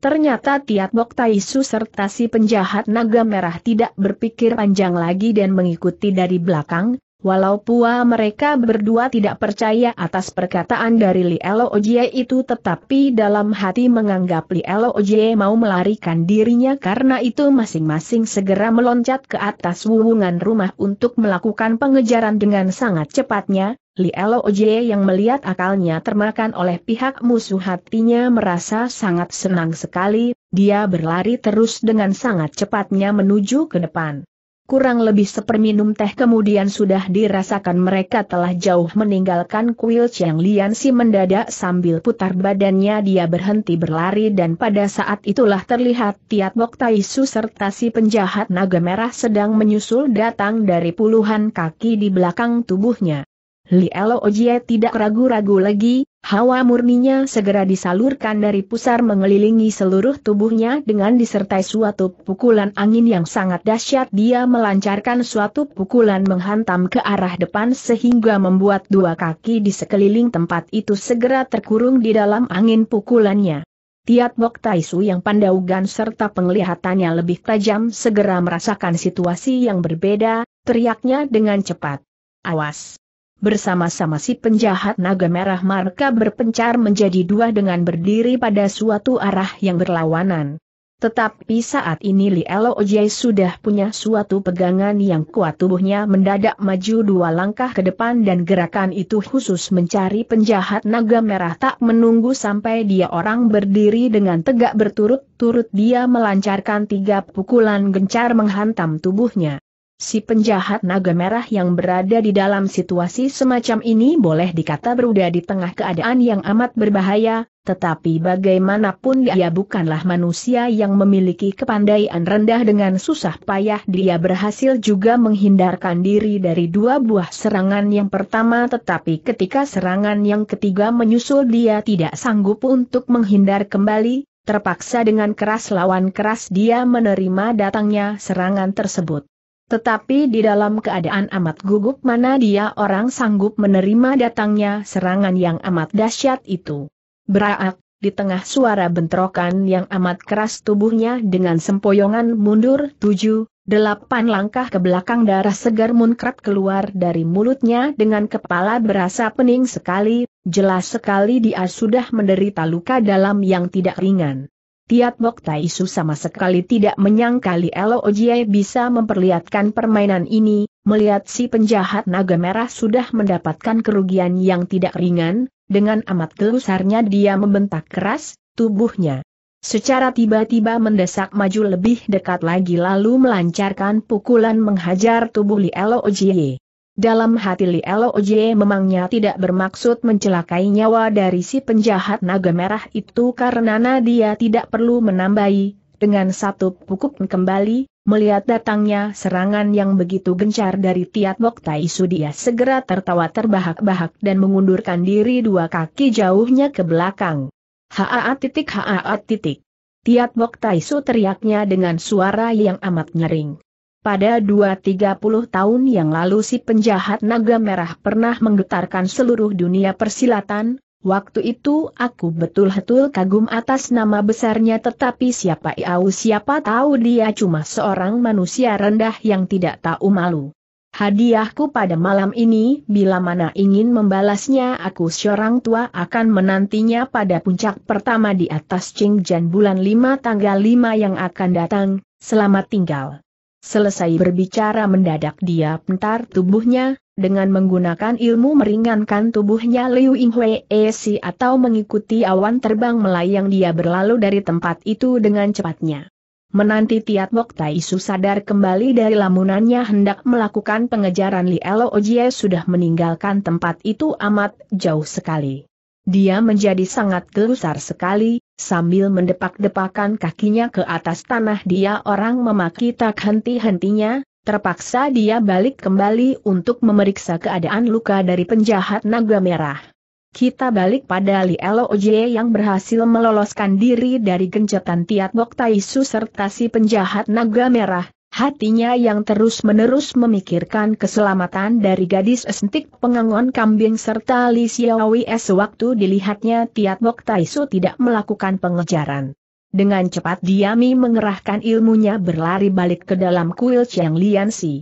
Ternyata Tiatbok Taisu serta si penjahat naga merah tidak berpikir panjang lagi dan mengikuti dari belakang, Walaupun mereka berdua tidak percaya atas perkataan dari Elo Ojie itu tetapi dalam hati menganggap Elo Ojie mau melarikan dirinya karena itu masing-masing segera meloncat ke atas wuwungan rumah untuk melakukan pengejaran dengan sangat cepatnya, Li Oje yang melihat akalnya termakan oleh pihak musuh hatinya merasa sangat senang sekali, dia berlari terus dengan sangat cepatnya menuju ke depan. Kurang lebih seperminum teh kemudian sudah dirasakan mereka telah jauh meninggalkan kuil Chiang Lian si mendadak sambil putar badannya dia berhenti berlari dan pada saat itulah terlihat Tiat Bok Tai Su serta si penjahat naga merah sedang menyusul datang dari puluhan kaki di belakang tubuhnya. Lielo Ojie tidak ragu-ragu lagi, hawa murninya segera disalurkan dari pusar mengelilingi seluruh tubuhnya dengan disertai suatu pukulan angin yang sangat dahsyat. Dia melancarkan suatu pukulan menghantam ke arah depan sehingga membuat dua kaki di sekeliling tempat itu segera terkurung di dalam angin pukulannya. Tiat Bok Taisu yang pandaugan serta penglihatannya lebih tajam segera merasakan situasi yang berbeda, teriaknya dengan cepat. Awas! bersama-sama si penjahat naga merah marka berpencar menjadi dua dengan berdiri pada suatu arah yang berlawanan. Tetapi saat ini Li Elo Ojai sudah punya suatu pegangan yang kuat tubuhnya mendadak maju dua langkah ke depan dan gerakan itu khusus mencari penjahat naga merah tak menunggu sampai dia orang berdiri dengan tegak berturut-turut dia melancarkan tiga pukulan gencar menghantam tubuhnya. Si penjahat naga merah yang berada di dalam situasi semacam ini boleh dikata berada di tengah keadaan yang amat berbahaya, tetapi bagaimanapun dia bukanlah manusia yang memiliki kepandaian rendah dengan susah payah dia berhasil juga menghindarkan diri dari dua buah serangan yang pertama tetapi ketika serangan yang ketiga menyusul dia tidak sanggup untuk menghindar kembali, terpaksa dengan keras lawan keras dia menerima datangnya serangan tersebut. Tetapi di dalam keadaan amat gugup mana dia orang sanggup menerima datangnya serangan yang amat dahsyat itu. Beraak, di tengah suara bentrokan yang amat keras tubuhnya dengan sempoyongan mundur tujuh, delapan langkah ke belakang darah segar munkrat keluar dari mulutnya dengan kepala berasa pening sekali, jelas sekali dia sudah menderita luka dalam yang tidak ringan. Tiat Mok Tai Su sama sekali tidak menyangkali Elo Ojie bisa memperlihatkan permainan ini, melihat si penjahat naga merah sudah mendapatkan kerugian yang tidak ringan, dengan amat gelusarnya dia membentak keras, tubuhnya. Secara tiba-tiba mendesak maju lebih dekat lagi lalu melancarkan pukulan menghajar tubuh Li Elo Ojie. Dalam hati Li Oje memangnya tidak bermaksud mencelakai nyawa dari si penjahat naga merah itu karena dia tidak perlu menambahi, dengan satu pukup kembali, Melihat datangnya serangan yang begitu gencar dari Tiat Bok Tai Su dia segera tertawa terbahak-bahak dan mengundurkan diri dua kaki jauhnya ke belakang. Haa titik haa titik. Tiat Bok Tai Su teriaknya dengan suara yang amat nyering. Pada 2-30 tahun yang lalu si penjahat naga merah pernah menggetarkan seluruh dunia persilatan, waktu itu aku betul-betul kagum atas nama besarnya tetapi siapa iau siapa tahu dia cuma seorang manusia rendah yang tidak tahu malu. Hadiahku pada malam ini bila mana ingin membalasnya aku seorang tua akan menantinya pada puncak pertama di atas Chingjan bulan 5 tanggal 5 yang akan datang, selamat tinggal. Selesai berbicara mendadak dia pentar tubuhnya, dengan menggunakan ilmu meringankan tubuhnya Liu Yinghui Esi eh, atau mengikuti awan terbang melayang dia berlalu dari tempat itu dengan cepatnya. Menanti Tiat waktu Tai sadar kembali dari lamunannya hendak melakukan pengejaran Li Elo Ojie sudah meninggalkan tempat itu amat jauh sekali. Dia menjadi sangat gelusar sekali, sambil mendepak-depakan kakinya ke atas tanah dia orang memaki tak henti-hentinya, terpaksa dia balik kembali untuk memeriksa keadaan luka dari penjahat naga merah. Kita balik pada Li Oje yang berhasil meloloskan diri dari gencetan Tiat Bok Taisu serta si penjahat naga merah, Hatinya yang terus-menerus memikirkan keselamatan dari gadis estik pengangon kambing serta Li Xiaowi waktu dilihatnya Tiat Bok Taisu tidak melakukan pengejaran. Dengan cepat Diami mengerahkan ilmunya berlari balik ke dalam kuil Chiang Si.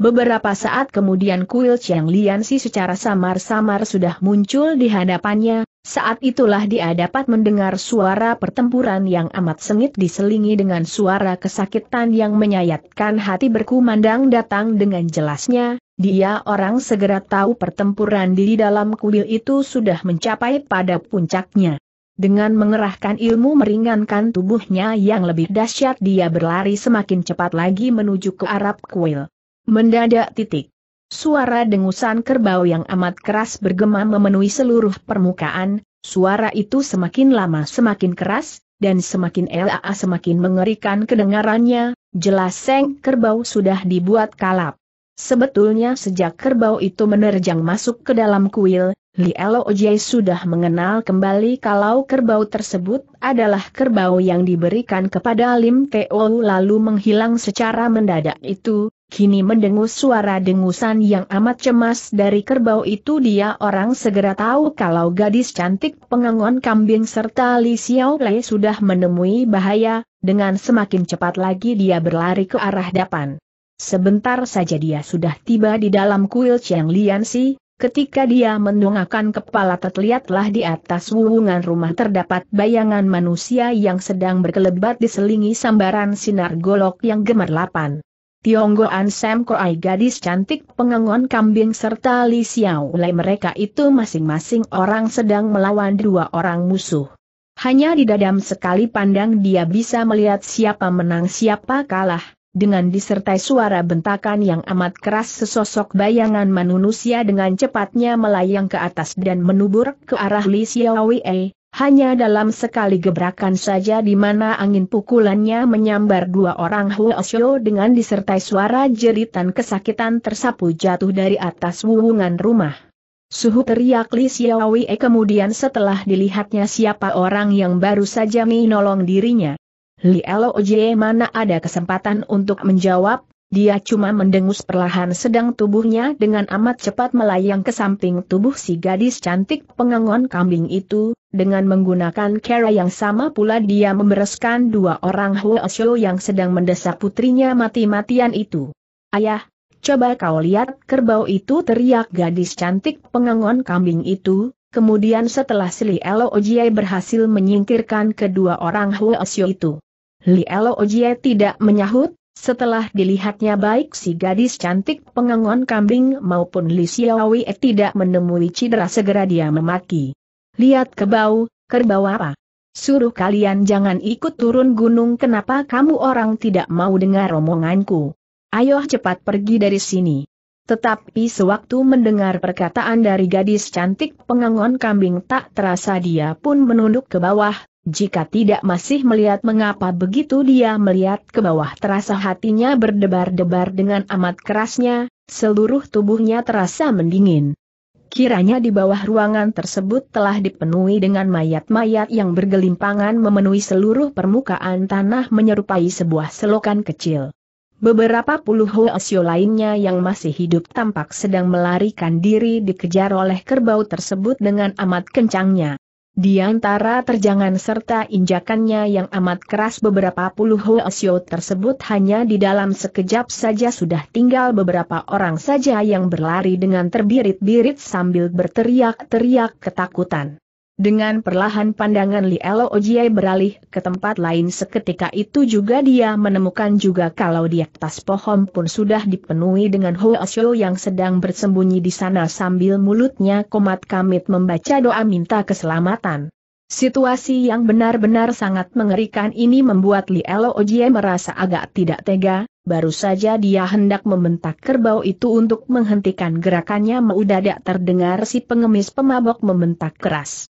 Beberapa saat kemudian kuil Chiang Liansi secara samar-samar sudah muncul di hadapannya, saat itulah dia dapat mendengar suara pertempuran yang amat sengit diselingi dengan suara kesakitan yang menyayatkan hati berkumandang datang dengan jelasnya, dia orang segera tahu pertempuran di dalam kuil itu sudah mencapai pada puncaknya. Dengan mengerahkan ilmu meringankan tubuhnya yang lebih dahsyat dia berlari semakin cepat lagi menuju ke Arab kuil. Mendadak titik. Suara dengusan kerbau yang amat keras bergema memenuhi seluruh permukaan, suara itu semakin lama semakin keras, dan semakin elaa semakin mengerikan kedengarannya, jelas seng kerbau sudah dibuat kalap. Sebetulnya sejak kerbau itu menerjang masuk ke dalam kuil, Li Ojai sudah mengenal kembali kalau kerbau tersebut adalah kerbau yang diberikan kepada Lim Teo lalu menghilang secara mendadak itu, kini mendengus suara dengusan yang amat cemas dari kerbau itu dia orang segera tahu kalau gadis cantik pengangon kambing serta Li Xiao Lei sudah menemui bahaya, dengan semakin cepat lagi dia berlari ke arah depan. Sebentar saja dia sudah tiba di dalam kuil Chiang Si, Ketika dia mendongakkan kepala terlihatlah di atas wuwungan rumah terdapat bayangan manusia yang sedang berkelebat diselingi sambaran sinar golok yang gemerlapan. Tionggoan Sam Koai gadis cantik pengengon kambing serta Li Xiao Lei mereka itu masing-masing orang sedang melawan dua orang musuh. Hanya di dadam sekali pandang dia bisa melihat siapa menang siapa kalah, dengan disertai suara bentakan yang amat keras sesosok bayangan manusia dengan cepatnya melayang ke atas dan menubur ke arah Li Xiaowei. Hanya dalam sekali gebrakan saja di mana angin pukulannya menyambar dua orang Huosyo dengan disertai suara jeritan kesakitan tersapu jatuh dari atas wuwungan rumah. Suhu teriak Li Xiaowei kemudian setelah dilihatnya siapa orang yang baru saja menolong dirinya. Li Loj mana ada kesempatan untuk menjawab, dia cuma mendengus perlahan sedang tubuhnya dengan amat cepat melayang ke samping tubuh si gadis cantik pengangon kambing itu, dengan menggunakan cara yang sama pula dia membereskan dua orang Huosho yang sedang mendesak putrinya mati-matian itu. Ayah, coba kau lihat kerbau itu teriak gadis cantik pengangon kambing itu, kemudian setelah si Elo Ojie berhasil menyingkirkan kedua orang Huo Xiu itu. Li Elo Ojie tidak menyahut, setelah dilihatnya baik si gadis cantik pengengon kambing maupun Li Xiaowei tidak menemui cedera segera dia memaki. Lihat kebau, kerbau apa? Suruh kalian jangan ikut turun gunung kenapa kamu orang tidak mau dengar omonganku. Ayo cepat pergi dari sini. Tetapi sewaktu mendengar perkataan dari gadis cantik pengangon kambing tak terasa dia pun menunduk ke bawah, jika tidak masih melihat mengapa begitu dia melihat ke bawah terasa hatinya berdebar-debar dengan amat kerasnya, seluruh tubuhnya terasa mendingin. Kiranya di bawah ruangan tersebut telah dipenuhi dengan mayat-mayat yang bergelimpangan memenuhi seluruh permukaan tanah menyerupai sebuah selokan kecil. Beberapa puluh hoasio lainnya yang masih hidup tampak sedang melarikan diri dikejar oleh kerbau tersebut dengan amat kencangnya. Di antara terjangan serta injakannya yang amat keras beberapa puluh hoesyo tersebut hanya di dalam sekejap saja sudah tinggal beberapa orang saja yang berlari dengan terbirit-birit sambil berteriak-teriak ketakutan. Dengan perlahan pandangan Elo Ojie beralih ke tempat lain seketika itu juga dia menemukan juga kalau di atas pohon pun sudah dipenuhi dengan Asyo yang sedang bersembunyi di sana sambil mulutnya komat kamit membaca doa minta keselamatan. Situasi yang benar-benar sangat mengerikan ini membuat Elo Ojie merasa agak tidak tega, baru saja dia hendak membentak kerbau itu untuk menghentikan gerakannya meudadak terdengar si pengemis pemabok membentak keras.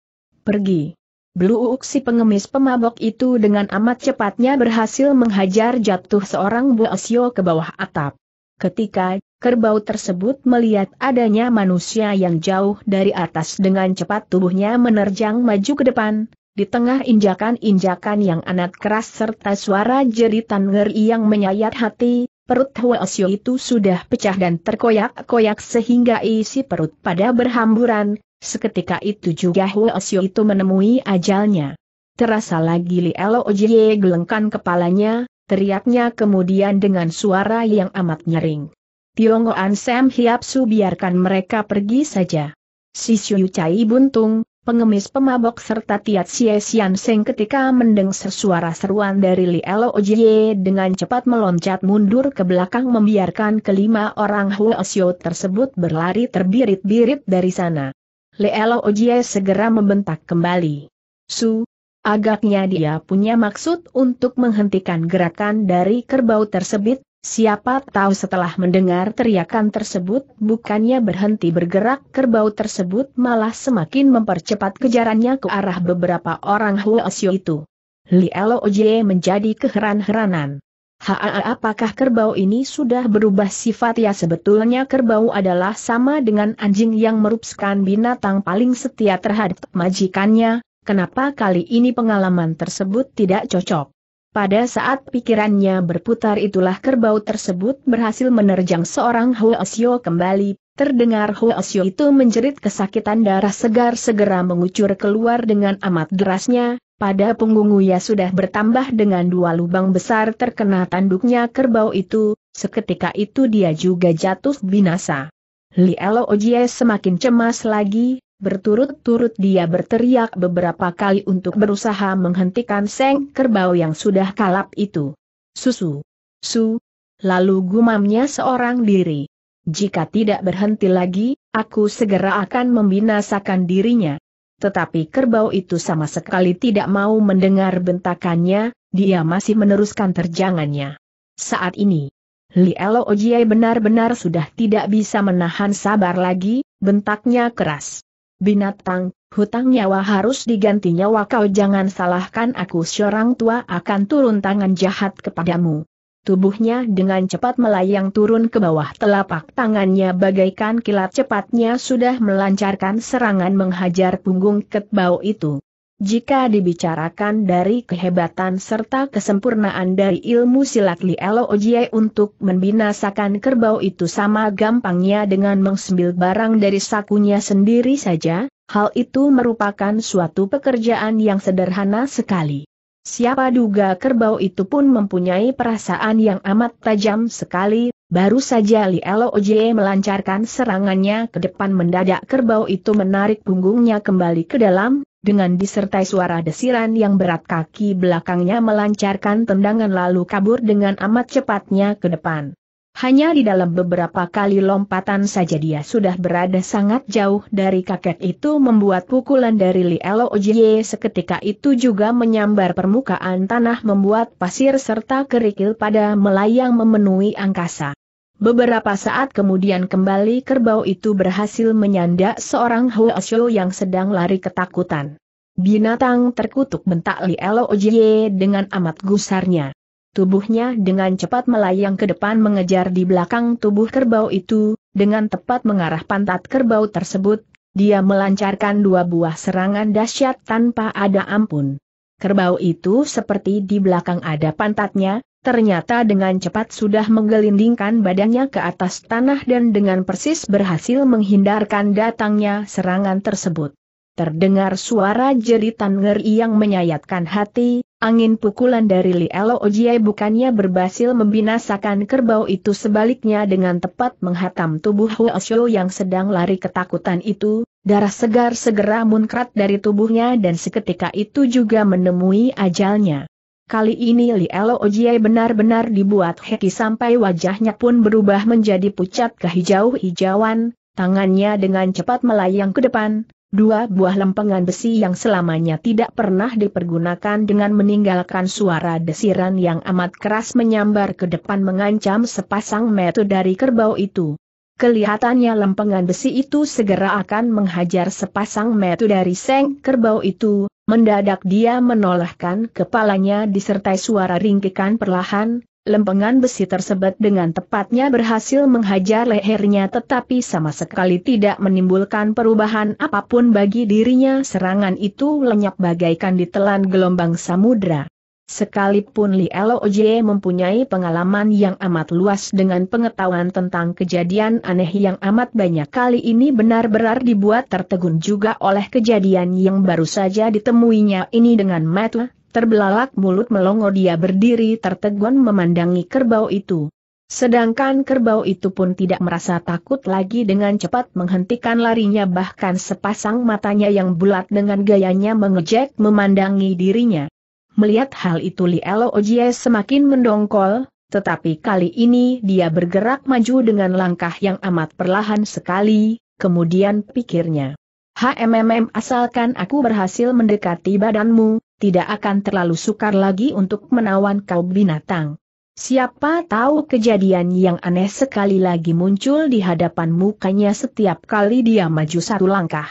Pergi. Blue si pengemis pemabok itu dengan amat cepatnya berhasil menghajar jatuh seorang buasio ke bawah atap. Ketika kerbau tersebut melihat adanya manusia yang jauh dari atas dengan cepat tubuhnya menerjang maju ke depan, di tengah injakan-injakan yang anat keras serta suara jeritan ngeri yang menyayat hati, perut Asio itu sudah pecah dan terkoyak-koyak sehingga isi perut pada berhamburan, Seketika itu juga Huo Xiu itu menemui ajalnya. Terasa lagi Li Elo Ojie gelengkan kepalanya, teriaknya kemudian dengan suara yang amat nyaring. Tionghoan Sam Hiap Su biarkan mereka pergi saja. Si Xiu Cai buntung, pengemis pemabok serta Tiat Xie Xian Seng ketika mendengar suara seruan dari Li Elo Ojie dengan cepat meloncat mundur ke belakang membiarkan kelima orang Huo tersebut berlari terbirit-birit dari sana. Leelo Ojie segera membentak kembali. Su, agaknya dia punya maksud untuk menghentikan gerakan dari kerbau tersebut, Siapa tahu setelah mendengar teriakan tersebut, bukannya berhenti bergerak, kerbau tersebut malah semakin mempercepat kejarannya ke arah beberapa orang Huasyo itu. Li Elo Oje menjadi keheran-heranan. Haa apakah kerbau ini sudah berubah sifat ya sebetulnya kerbau adalah sama dengan anjing yang merupakan binatang paling setia terhadap majikannya, kenapa kali ini pengalaman tersebut tidak cocok. Pada saat pikirannya berputar itulah kerbau tersebut berhasil menerjang seorang Huasyo kembali, terdengar Huasyo itu menjerit kesakitan darah segar segera mengucur keluar dengan amat derasnya, pada punggung Uya sudah bertambah dengan dua lubang besar terkena tanduknya kerbau itu, seketika itu dia juga jatuh binasa. Lielo Ojie semakin cemas lagi, berturut-turut dia berteriak beberapa kali untuk berusaha menghentikan seng kerbau yang sudah kalap itu. Susu. Su. Lalu gumamnya seorang diri. Jika tidak berhenti lagi, aku segera akan membinasakan dirinya. Tetapi kerbau itu sama sekali tidak mau mendengar bentakannya, dia masih meneruskan terjangannya. Saat ini, Li Elo Ojiai benar-benar sudah tidak bisa menahan sabar lagi, bentaknya keras. Binatang, hutang nyawa harus diganti nyawa kau jangan salahkan aku seorang tua akan turun tangan jahat kepadamu. Tubuhnya dengan cepat melayang turun ke bawah telapak tangannya bagaikan kilat cepatnya sudah melancarkan serangan menghajar punggung ketbau itu. Jika dibicarakan dari kehebatan serta kesempurnaan dari ilmu silat Elo Ojie untuk membinasakan kerbau itu sama gampangnya dengan mengsembil barang dari sakunya sendiri saja, hal itu merupakan suatu pekerjaan yang sederhana sekali. Siapa duga kerbau itu pun mempunyai perasaan yang amat tajam sekali, baru saja Lielo Oje melancarkan serangannya ke depan mendadak kerbau itu menarik punggungnya kembali ke dalam, dengan disertai suara desiran yang berat kaki belakangnya melancarkan tendangan lalu kabur dengan amat cepatnya ke depan. Hanya di dalam beberapa kali lompatan saja dia sudah berada sangat jauh dari kakek itu membuat pukulan dari Li Ojie seketika itu juga menyambar permukaan tanah membuat pasir serta kerikil pada melayang memenuhi angkasa. Beberapa saat kemudian kembali kerbau itu berhasil menyandak seorang Huashu yang sedang lari ketakutan. Binatang terkutuk bentak Li Ojie dengan amat gusarnya. Tubuhnya dengan cepat melayang ke depan mengejar di belakang tubuh kerbau itu, dengan tepat mengarah pantat kerbau tersebut, dia melancarkan dua buah serangan dahsyat tanpa ada ampun. Kerbau itu seperti di belakang ada pantatnya, ternyata dengan cepat sudah menggelindingkan badannya ke atas tanah dan dengan persis berhasil menghindarkan datangnya serangan tersebut. Terdengar suara jeritan ngeri yang menyayatkan hati, angin pukulan dari Lielo Ojiai bukannya berhasil membinasakan kerbau itu sebaliknya dengan tepat menghatam tubuh Huosho yang sedang lari ketakutan itu, darah segar segera munkrat dari tubuhnya dan seketika itu juga menemui ajalnya. Kali ini Lielo Ojiai benar-benar dibuat heki sampai wajahnya pun berubah menjadi pucat kehijau-hijauan, tangannya dengan cepat melayang ke depan, dua buah lempengan besi yang selamanya tidak pernah dipergunakan dengan meninggalkan suara desiran yang amat keras menyambar ke depan mengancam sepasang metu dari kerbau itu. Kelihatannya lempengan besi itu segera akan menghajar sepasang metu dari seng kerbau itu, mendadak dia menolehkan kepalanya disertai suara ringkikan perlahan, lempengan besi tersebut dengan tepatnya berhasil menghajar lehernya tetapi sama sekali tidak menimbulkan perubahan apapun bagi dirinya serangan itu lenyap bagaikan ditelan gelombang samudra. Sekalipun Li Elo Oje mempunyai pengalaman yang amat luas dengan pengetahuan tentang kejadian aneh yang amat banyak kali ini benar-benar dibuat tertegun juga oleh kejadian yang baru saja ditemuinya ini dengan mata, Terbelalak mulut melongo dia berdiri tertegun memandangi kerbau itu. Sedangkan kerbau itu pun tidak merasa takut lagi dengan cepat menghentikan larinya bahkan sepasang matanya yang bulat dengan gayanya mengejek memandangi dirinya. Melihat hal itu Elo Ojie semakin mendongkol, tetapi kali ini dia bergerak maju dengan langkah yang amat perlahan sekali, kemudian pikirnya. HMMM asalkan aku berhasil mendekati badanmu, tidak akan terlalu sukar lagi untuk menawan kau binatang. Siapa tahu kejadian yang aneh sekali lagi muncul di hadapan mukanya setiap kali dia maju satu langkah.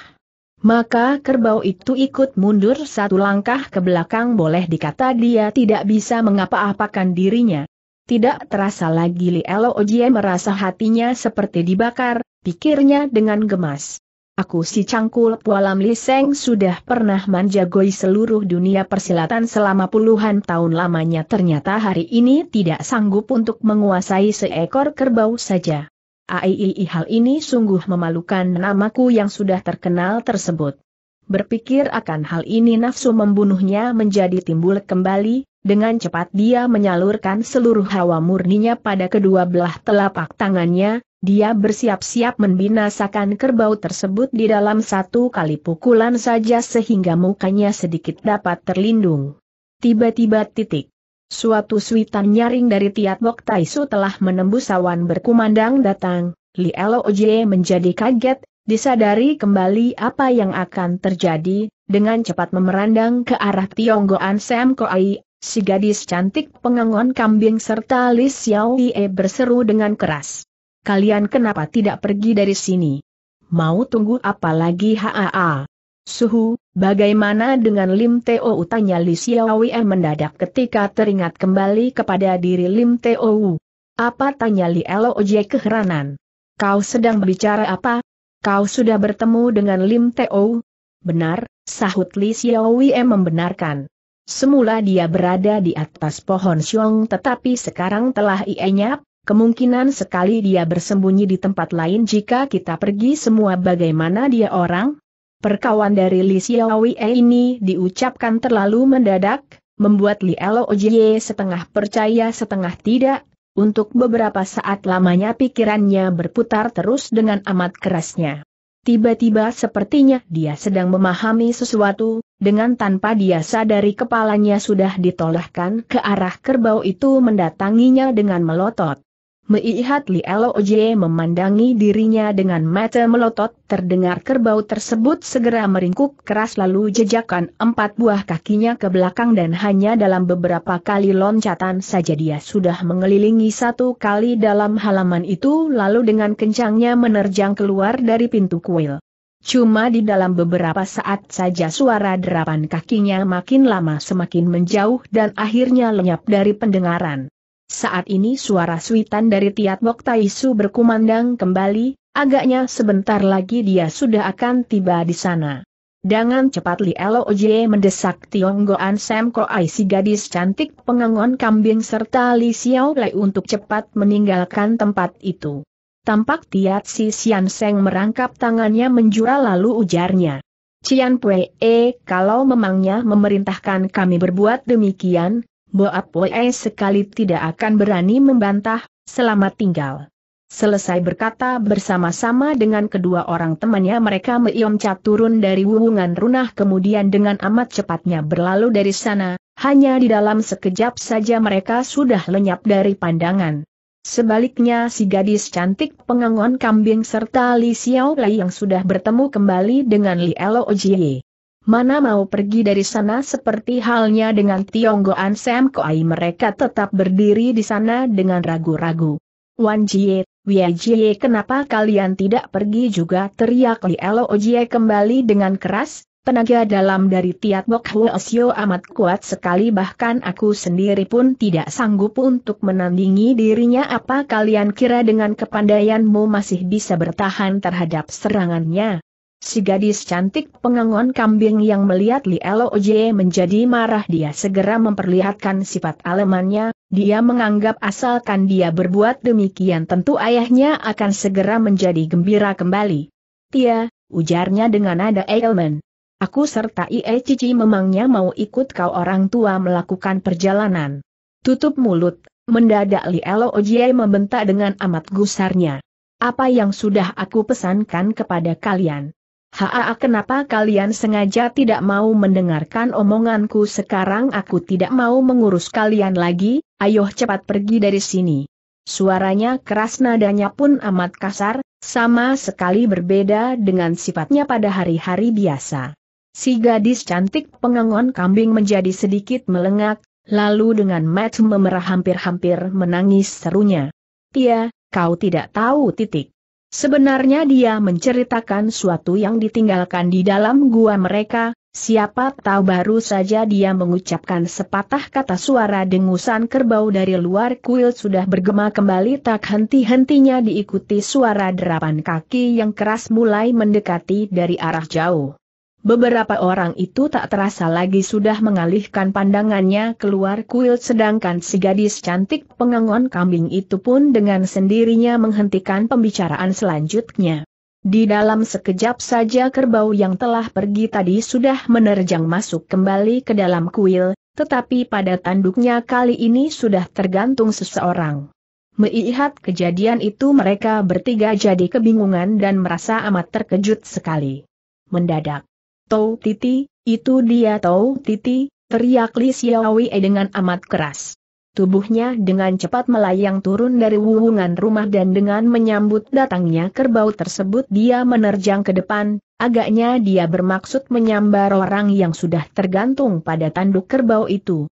Maka kerbau itu ikut mundur satu langkah ke belakang boleh dikata dia tidak bisa mengapa-apakan dirinya. Tidak terasa lagi Elo Ojie merasa hatinya seperti dibakar, pikirnya dengan gemas. Aku si cangkul Pualam Liseng sudah pernah manjagoi seluruh dunia persilatan selama puluhan tahun lamanya ternyata hari ini tidak sanggup untuk menguasai seekor kerbau saja. Aiii hal ini sungguh memalukan namaku yang sudah terkenal tersebut. Berpikir akan hal ini nafsu membunuhnya menjadi timbul kembali, dengan cepat dia menyalurkan seluruh hawa murninya pada kedua belah telapak tangannya, dia bersiap-siap membinasakan kerbau tersebut di dalam satu kali pukulan saja sehingga mukanya sedikit dapat terlindung. Tiba-tiba titik. Suatu suitan nyaring dari Tiat Bok Taisu telah menembus awan berkumandang datang, Li Loj menjadi kaget, disadari kembali apa yang akan terjadi, dengan cepat memerandang ke arah Tionggoan Sam Koai, si gadis cantik pengangon kambing serta Li Xiaoie berseru dengan keras kalian kenapa tidak pergi dari sini? Mau tunggu apa lagi haa? Suhu, bagaimana dengan Lim Teo tanya Li Xiaowei mendadak ketika teringat kembali kepada diri Lim Teo. Apa tanya Li Loj keheranan? Kau sedang bicara apa? Kau sudah bertemu dengan Lim Teo? Benar, sahut Li Xiaowei membenarkan. Semula dia berada di atas pohon siung tetapi sekarang telah ia Kemungkinan sekali dia bersembunyi di tempat lain jika kita pergi semua bagaimana dia orang? Perkawan dari Li Xiaowei ini diucapkan terlalu mendadak, membuat Li Lojie setengah percaya setengah tidak, untuk beberapa saat lamanya pikirannya berputar terus dengan amat kerasnya. Tiba-tiba sepertinya dia sedang memahami sesuatu, dengan tanpa dia sadari kepalanya sudah ditolahkan ke arah kerbau itu mendatanginya dengan melotot. Meihat Li Loj memandangi dirinya dengan mata melotot, terdengar kerbau tersebut segera meringkuk keras lalu jejakan empat buah kakinya ke belakang dan hanya dalam beberapa kali loncatan saja dia sudah mengelilingi satu kali dalam halaman itu lalu dengan kencangnya menerjang keluar dari pintu kuil. Cuma di dalam beberapa saat saja suara derapan kakinya makin lama semakin menjauh dan akhirnya lenyap dari pendengaran. Saat ini suara suitan dari Tiat Bok Taisu berkumandang kembali, agaknya sebentar lagi dia sudah akan tiba di sana. Dengan cepat Li Elo Oje mendesak Tionggoan Sam Ai si gadis cantik pengangon kambing serta Li Xiao Lei untuk cepat meninggalkan tempat itu. Tampak Tiat Si Sian Seng merangkap tangannya menjura lalu ujarnya. Cian Pue, eh, kalau memangnya memerintahkan kami berbuat demikian, Boat Poe sekali tidak akan berani membantah, selamat tinggal. Selesai berkata bersama-sama dengan kedua orang temannya mereka meyomcat turun dari wuhungan runah kemudian dengan amat cepatnya berlalu dari sana, hanya di dalam sekejap saja mereka sudah lenyap dari pandangan. Sebaliknya si gadis cantik pengangon kambing serta Li Xiao yang sudah bertemu kembali dengan Li Elo Ojie mana mau pergi dari sana seperti halnya dengan Tionggoan Sam Koai mereka tetap berdiri di sana dengan ragu-ragu. Wan Jie, Wei Jie kenapa kalian tidak pergi juga teriak Li Elo Jie kembali dengan keras, tenaga dalam dari Tiat Bok Huosio amat kuat sekali bahkan aku sendiri pun tidak sanggup untuk menandingi dirinya apa kalian kira dengan kepandaianmu masih bisa bertahan terhadap serangannya. Si gadis cantik pengangon kambing yang melihat Li Loj menjadi marah dia segera memperlihatkan sifat alemannya, dia menganggap asalkan dia berbuat demikian tentu ayahnya akan segera menjadi gembira kembali. Tia, ujarnya dengan nada Eilman. Aku serta Ie Cici memangnya mau ikut kau orang tua melakukan perjalanan. Tutup mulut, mendadak Li Loj membentak dengan amat gusarnya. Apa yang sudah aku pesankan kepada kalian? Haa kenapa kalian sengaja tidak mau mendengarkan omonganku sekarang aku tidak mau mengurus kalian lagi, ayo cepat pergi dari sini. Suaranya keras nadanya pun amat kasar, sama sekali berbeda dengan sifatnya pada hari-hari biasa. Si gadis cantik pengangon kambing menjadi sedikit melengak, lalu dengan mat memerah hampir-hampir menangis serunya. Tia, kau tidak tahu titik. Sebenarnya dia menceritakan suatu yang ditinggalkan di dalam gua mereka, siapa tahu baru saja dia mengucapkan sepatah kata suara dengusan kerbau dari luar kuil sudah bergema kembali tak henti-hentinya diikuti suara derapan kaki yang keras mulai mendekati dari arah jauh. Beberapa orang itu tak terasa lagi sudah mengalihkan pandangannya keluar kuil sedangkan si gadis cantik pengangon kambing itu pun dengan sendirinya menghentikan pembicaraan selanjutnya. Di dalam sekejap saja kerbau yang telah pergi tadi sudah menerjang masuk kembali ke dalam kuil, tetapi pada tanduknya kali ini sudah tergantung seseorang. Melihat kejadian itu mereka bertiga jadi kebingungan dan merasa amat terkejut sekali. Mendadak, Tau Titi, itu dia Tau Titi, teriak Li Xiaowei dengan amat keras. Tubuhnya dengan cepat melayang turun dari wuhungan rumah dan dengan menyambut datangnya kerbau tersebut dia menerjang ke depan, agaknya dia bermaksud menyambar orang yang sudah tergantung pada tanduk kerbau itu.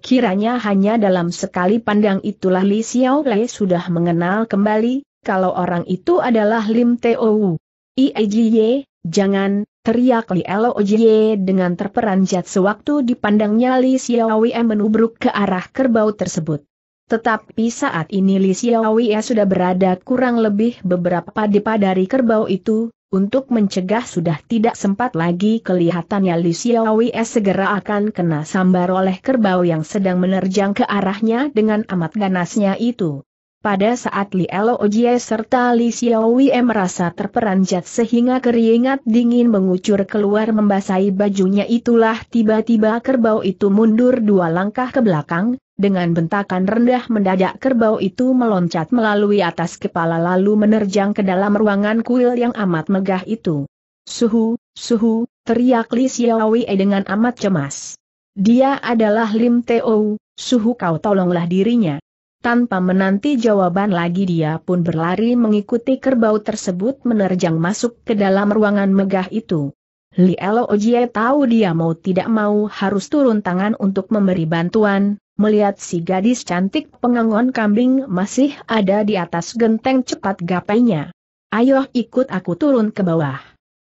Kiranya hanya dalam sekali pandang itulah Li Xiaolei sudah mengenal kembali, kalau orang itu adalah Lim Teo. Iejie, jangan, Teriak Li Ojiye dengan terperanjat sewaktu dipandangnya Li Xiaowie menubruk ke arah kerbau tersebut. Tetapi saat ini Li Xiaowie sudah berada kurang lebih beberapa depa dari kerbau itu, untuk mencegah sudah tidak sempat lagi kelihatannya Li Xiaowie segera akan kena sambar oleh kerbau yang sedang menerjang ke arahnya dengan amat ganasnya itu. Pada saat Li Elo Ojie serta Li Xiaowie merasa terperanjat sehingga keringat dingin mengucur keluar membasahi bajunya itulah tiba-tiba kerbau itu mundur dua langkah ke belakang, dengan bentakan rendah mendadak kerbau itu meloncat melalui atas kepala lalu menerjang ke dalam ruangan kuil yang amat megah itu. Suhu, suhu, teriak Li Xiaowie dengan amat cemas. Dia adalah Lim Teo, suhu kau tolonglah dirinya. Tanpa menanti jawaban lagi dia pun berlari mengikuti kerbau tersebut menerjang masuk ke dalam ruangan megah itu. Li Elo Ojie tahu dia mau tidak mau harus turun tangan untuk memberi bantuan, melihat si gadis cantik pengangon kambing masih ada di atas genteng cepat gapainya. Ayo ikut aku turun ke bawah.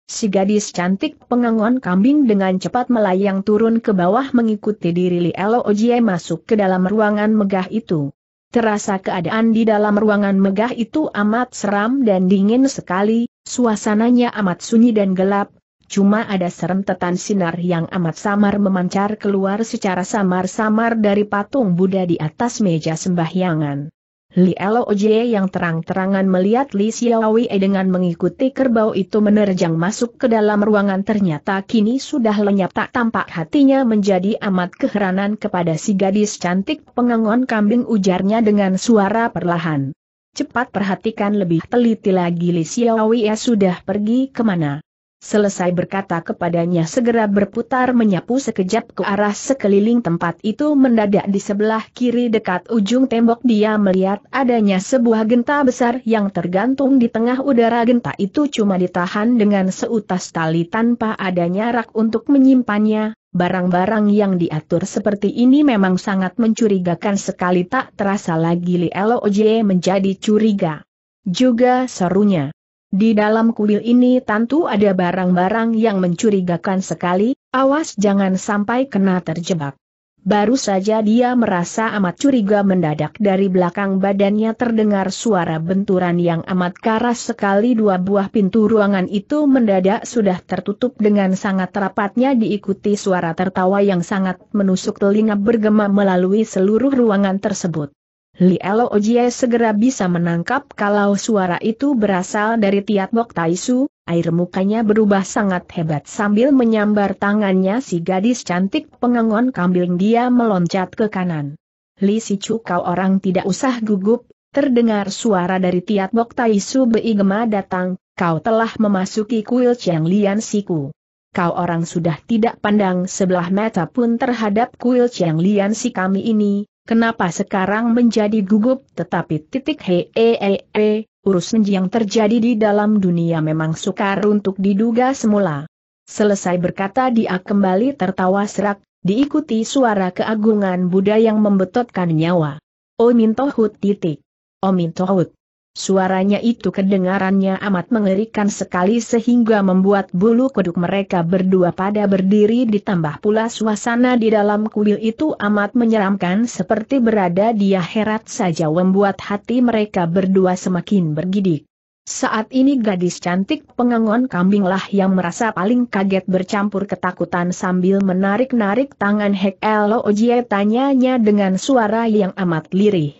Si gadis cantik pengangon kambing dengan cepat melayang turun ke bawah mengikuti diri Li Elo Ojie masuk ke dalam ruangan megah itu. Terasa keadaan di dalam ruangan megah itu amat seram dan dingin sekali, suasananya amat sunyi dan gelap, cuma ada serentetan sinar yang amat samar memancar keluar secara samar-samar dari patung Buddha di atas meja sembahyangan. Li Oje yang terang-terangan melihat Li Xiaowei dengan mengikuti kerbau itu menerjang masuk ke dalam ruangan ternyata kini sudah lenyap tak tampak hatinya menjadi amat keheranan kepada si gadis cantik pengangon kambing ujarnya dengan suara perlahan. Cepat perhatikan lebih teliti lagi Li Xiaowei ya sudah pergi kemana. Selesai berkata kepadanya segera berputar menyapu sekejap ke arah sekeliling tempat itu mendadak di sebelah kiri dekat ujung tembok dia melihat adanya sebuah genta besar yang tergantung di tengah udara genta itu cuma ditahan dengan seutas tali tanpa adanya rak untuk menyimpannya, barang-barang yang diatur seperti ini memang sangat mencurigakan sekali tak terasa lagi Li Ojie menjadi curiga. Juga serunya. Di dalam kuil ini tentu ada barang-barang yang mencurigakan sekali, awas jangan sampai kena terjebak. Baru saja dia merasa amat curiga mendadak dari belakang badannya terdengar suara benturan yang amat keras sekali dua buah pintu ruangan itu mendadak sudah tertutup dengan sangat rapatnya diikuti suara tertawa yang sangat menusuk telinga bergema melalui seluruh ruangan tersebut. Elo Ojie segera bisa menangkap kalau suara itu berasal dari Tiat Bok Taisu, air mukanya berubah sangat hebat sambil menyambar tangannya si gadis cantik pengengon kambing dia meloncat ke kanan. Li Si Chu kau orang tidak usah gugup, terdengar suara dari Tiat Bok Taisu Bei datang, kau telah memasuki kuil Chiang Lian Siku. Kau orang sudah tidak pandang sebelah mata pun terhadap kuil Chiang Lian Si kami ini, Kenapa sekarang menjadi gugup tetapi titik he e, e, e urusan yang terjadi di dalam dunia memang sukar untuk diduga semula. Selesai berkata dia kembali tertawa serak, diikuti suara keagungan Buddha yang membetotkan nyawa. Omintohut titik. Omintohut. Suaranya itu kedengarannya amat mengerikan sekali sehingga membuat bulu kuduk mereka berdua pada berdiri ditambah pula suasana di dalam kuil itu amat menyeramkan seperti berada di akhirat saja membuat hati mereka berdua semakin bergidik. Saat ini gadis cantik pengangon kambinglah yang merasa paling kaget bercampur ketakutan sambil menarik-narik tangan Hek Elo Ojie tanyanya dengan suara yang amat lirih.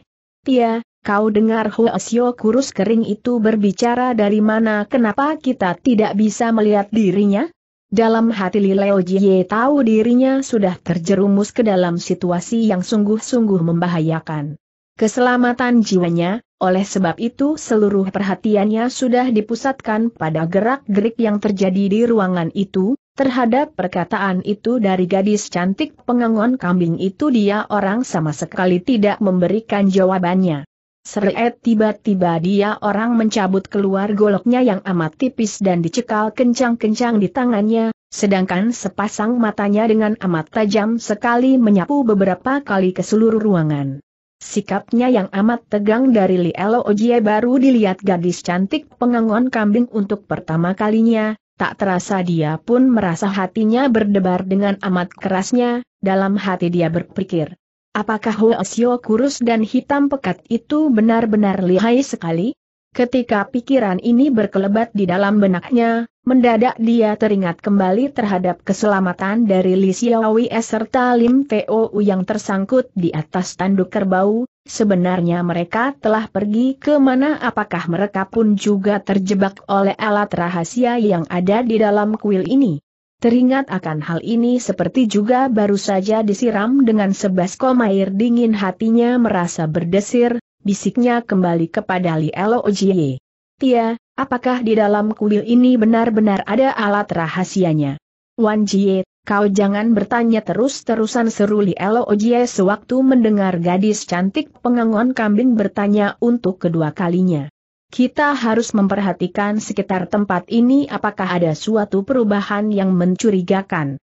Tia, Kau dengar Huasio kurus kering itu berbicara dari mana kenapa kita tidak bisa melihat dirinya? Dalam hati Leo Jie tahu dirinya sudah terjerumus ke dalam situasi yang sungguh-sungguh membahayakan. Keselamatan jiwanya, oleh sebab itu seluruh perhatiannya sudah dipusatkan pada gerak-gerik yang terjadi di ruangan itu, terhadap perkataan itu dari gadis cantik pengangon kambing itu dia orang sama sekali tidak memberikan jawabannya. Seret tiba-tiba dia orang mencabut keluar goloknya yang amat tipis dan dicekal kencang-kencang di tangannya, sedangkan sepasang matanya dengan amat tajam sekali menyapu beberapa kali ke seluruh ruangan. Sikapnya yang amat tegang dari Lielo Ojie baru dilihat gadis cantik pengangon kambing untuk pertama kalinya, tak terasa dia pun merasa hatinya berdebar dengan amat kerasnya, dalam hati dia berpikir, Apakah Hoesio kurus dan hitam pekat itu benar-benar lihai sekali? Ketika pikiran ini berkelebat di dalam benaknya, mendadak dia teringat kembali terhadap keselamatan dari Li Xiaowei serta Lim Tou yang tersangkut di atas tanduk kerbau, sebenarnya mereka telah pergi ke mana apakah mereka pun juga terjebak oleh alat rahasia yang ada di dalam kuil ini. Teringat akan hal ini seperti juga baru saja disiram dengan sebaskom air dingin hatinya merasa berdesir, bisiknya kembali kepada Li Elo Ojie. Tia, apakah di dalam kuil ini benar-benar ada alat rahasianya? Wan Jie, kau jangan bertanya terus-terusan seru Li Elo Ojie sewaktu mendengar gadis cantik pengangon kambing bertanya untuk kedua kalinya. Kita harus memperhatikan sekitar tempat ini apakah ada suatu perubahan yang mencurigakan.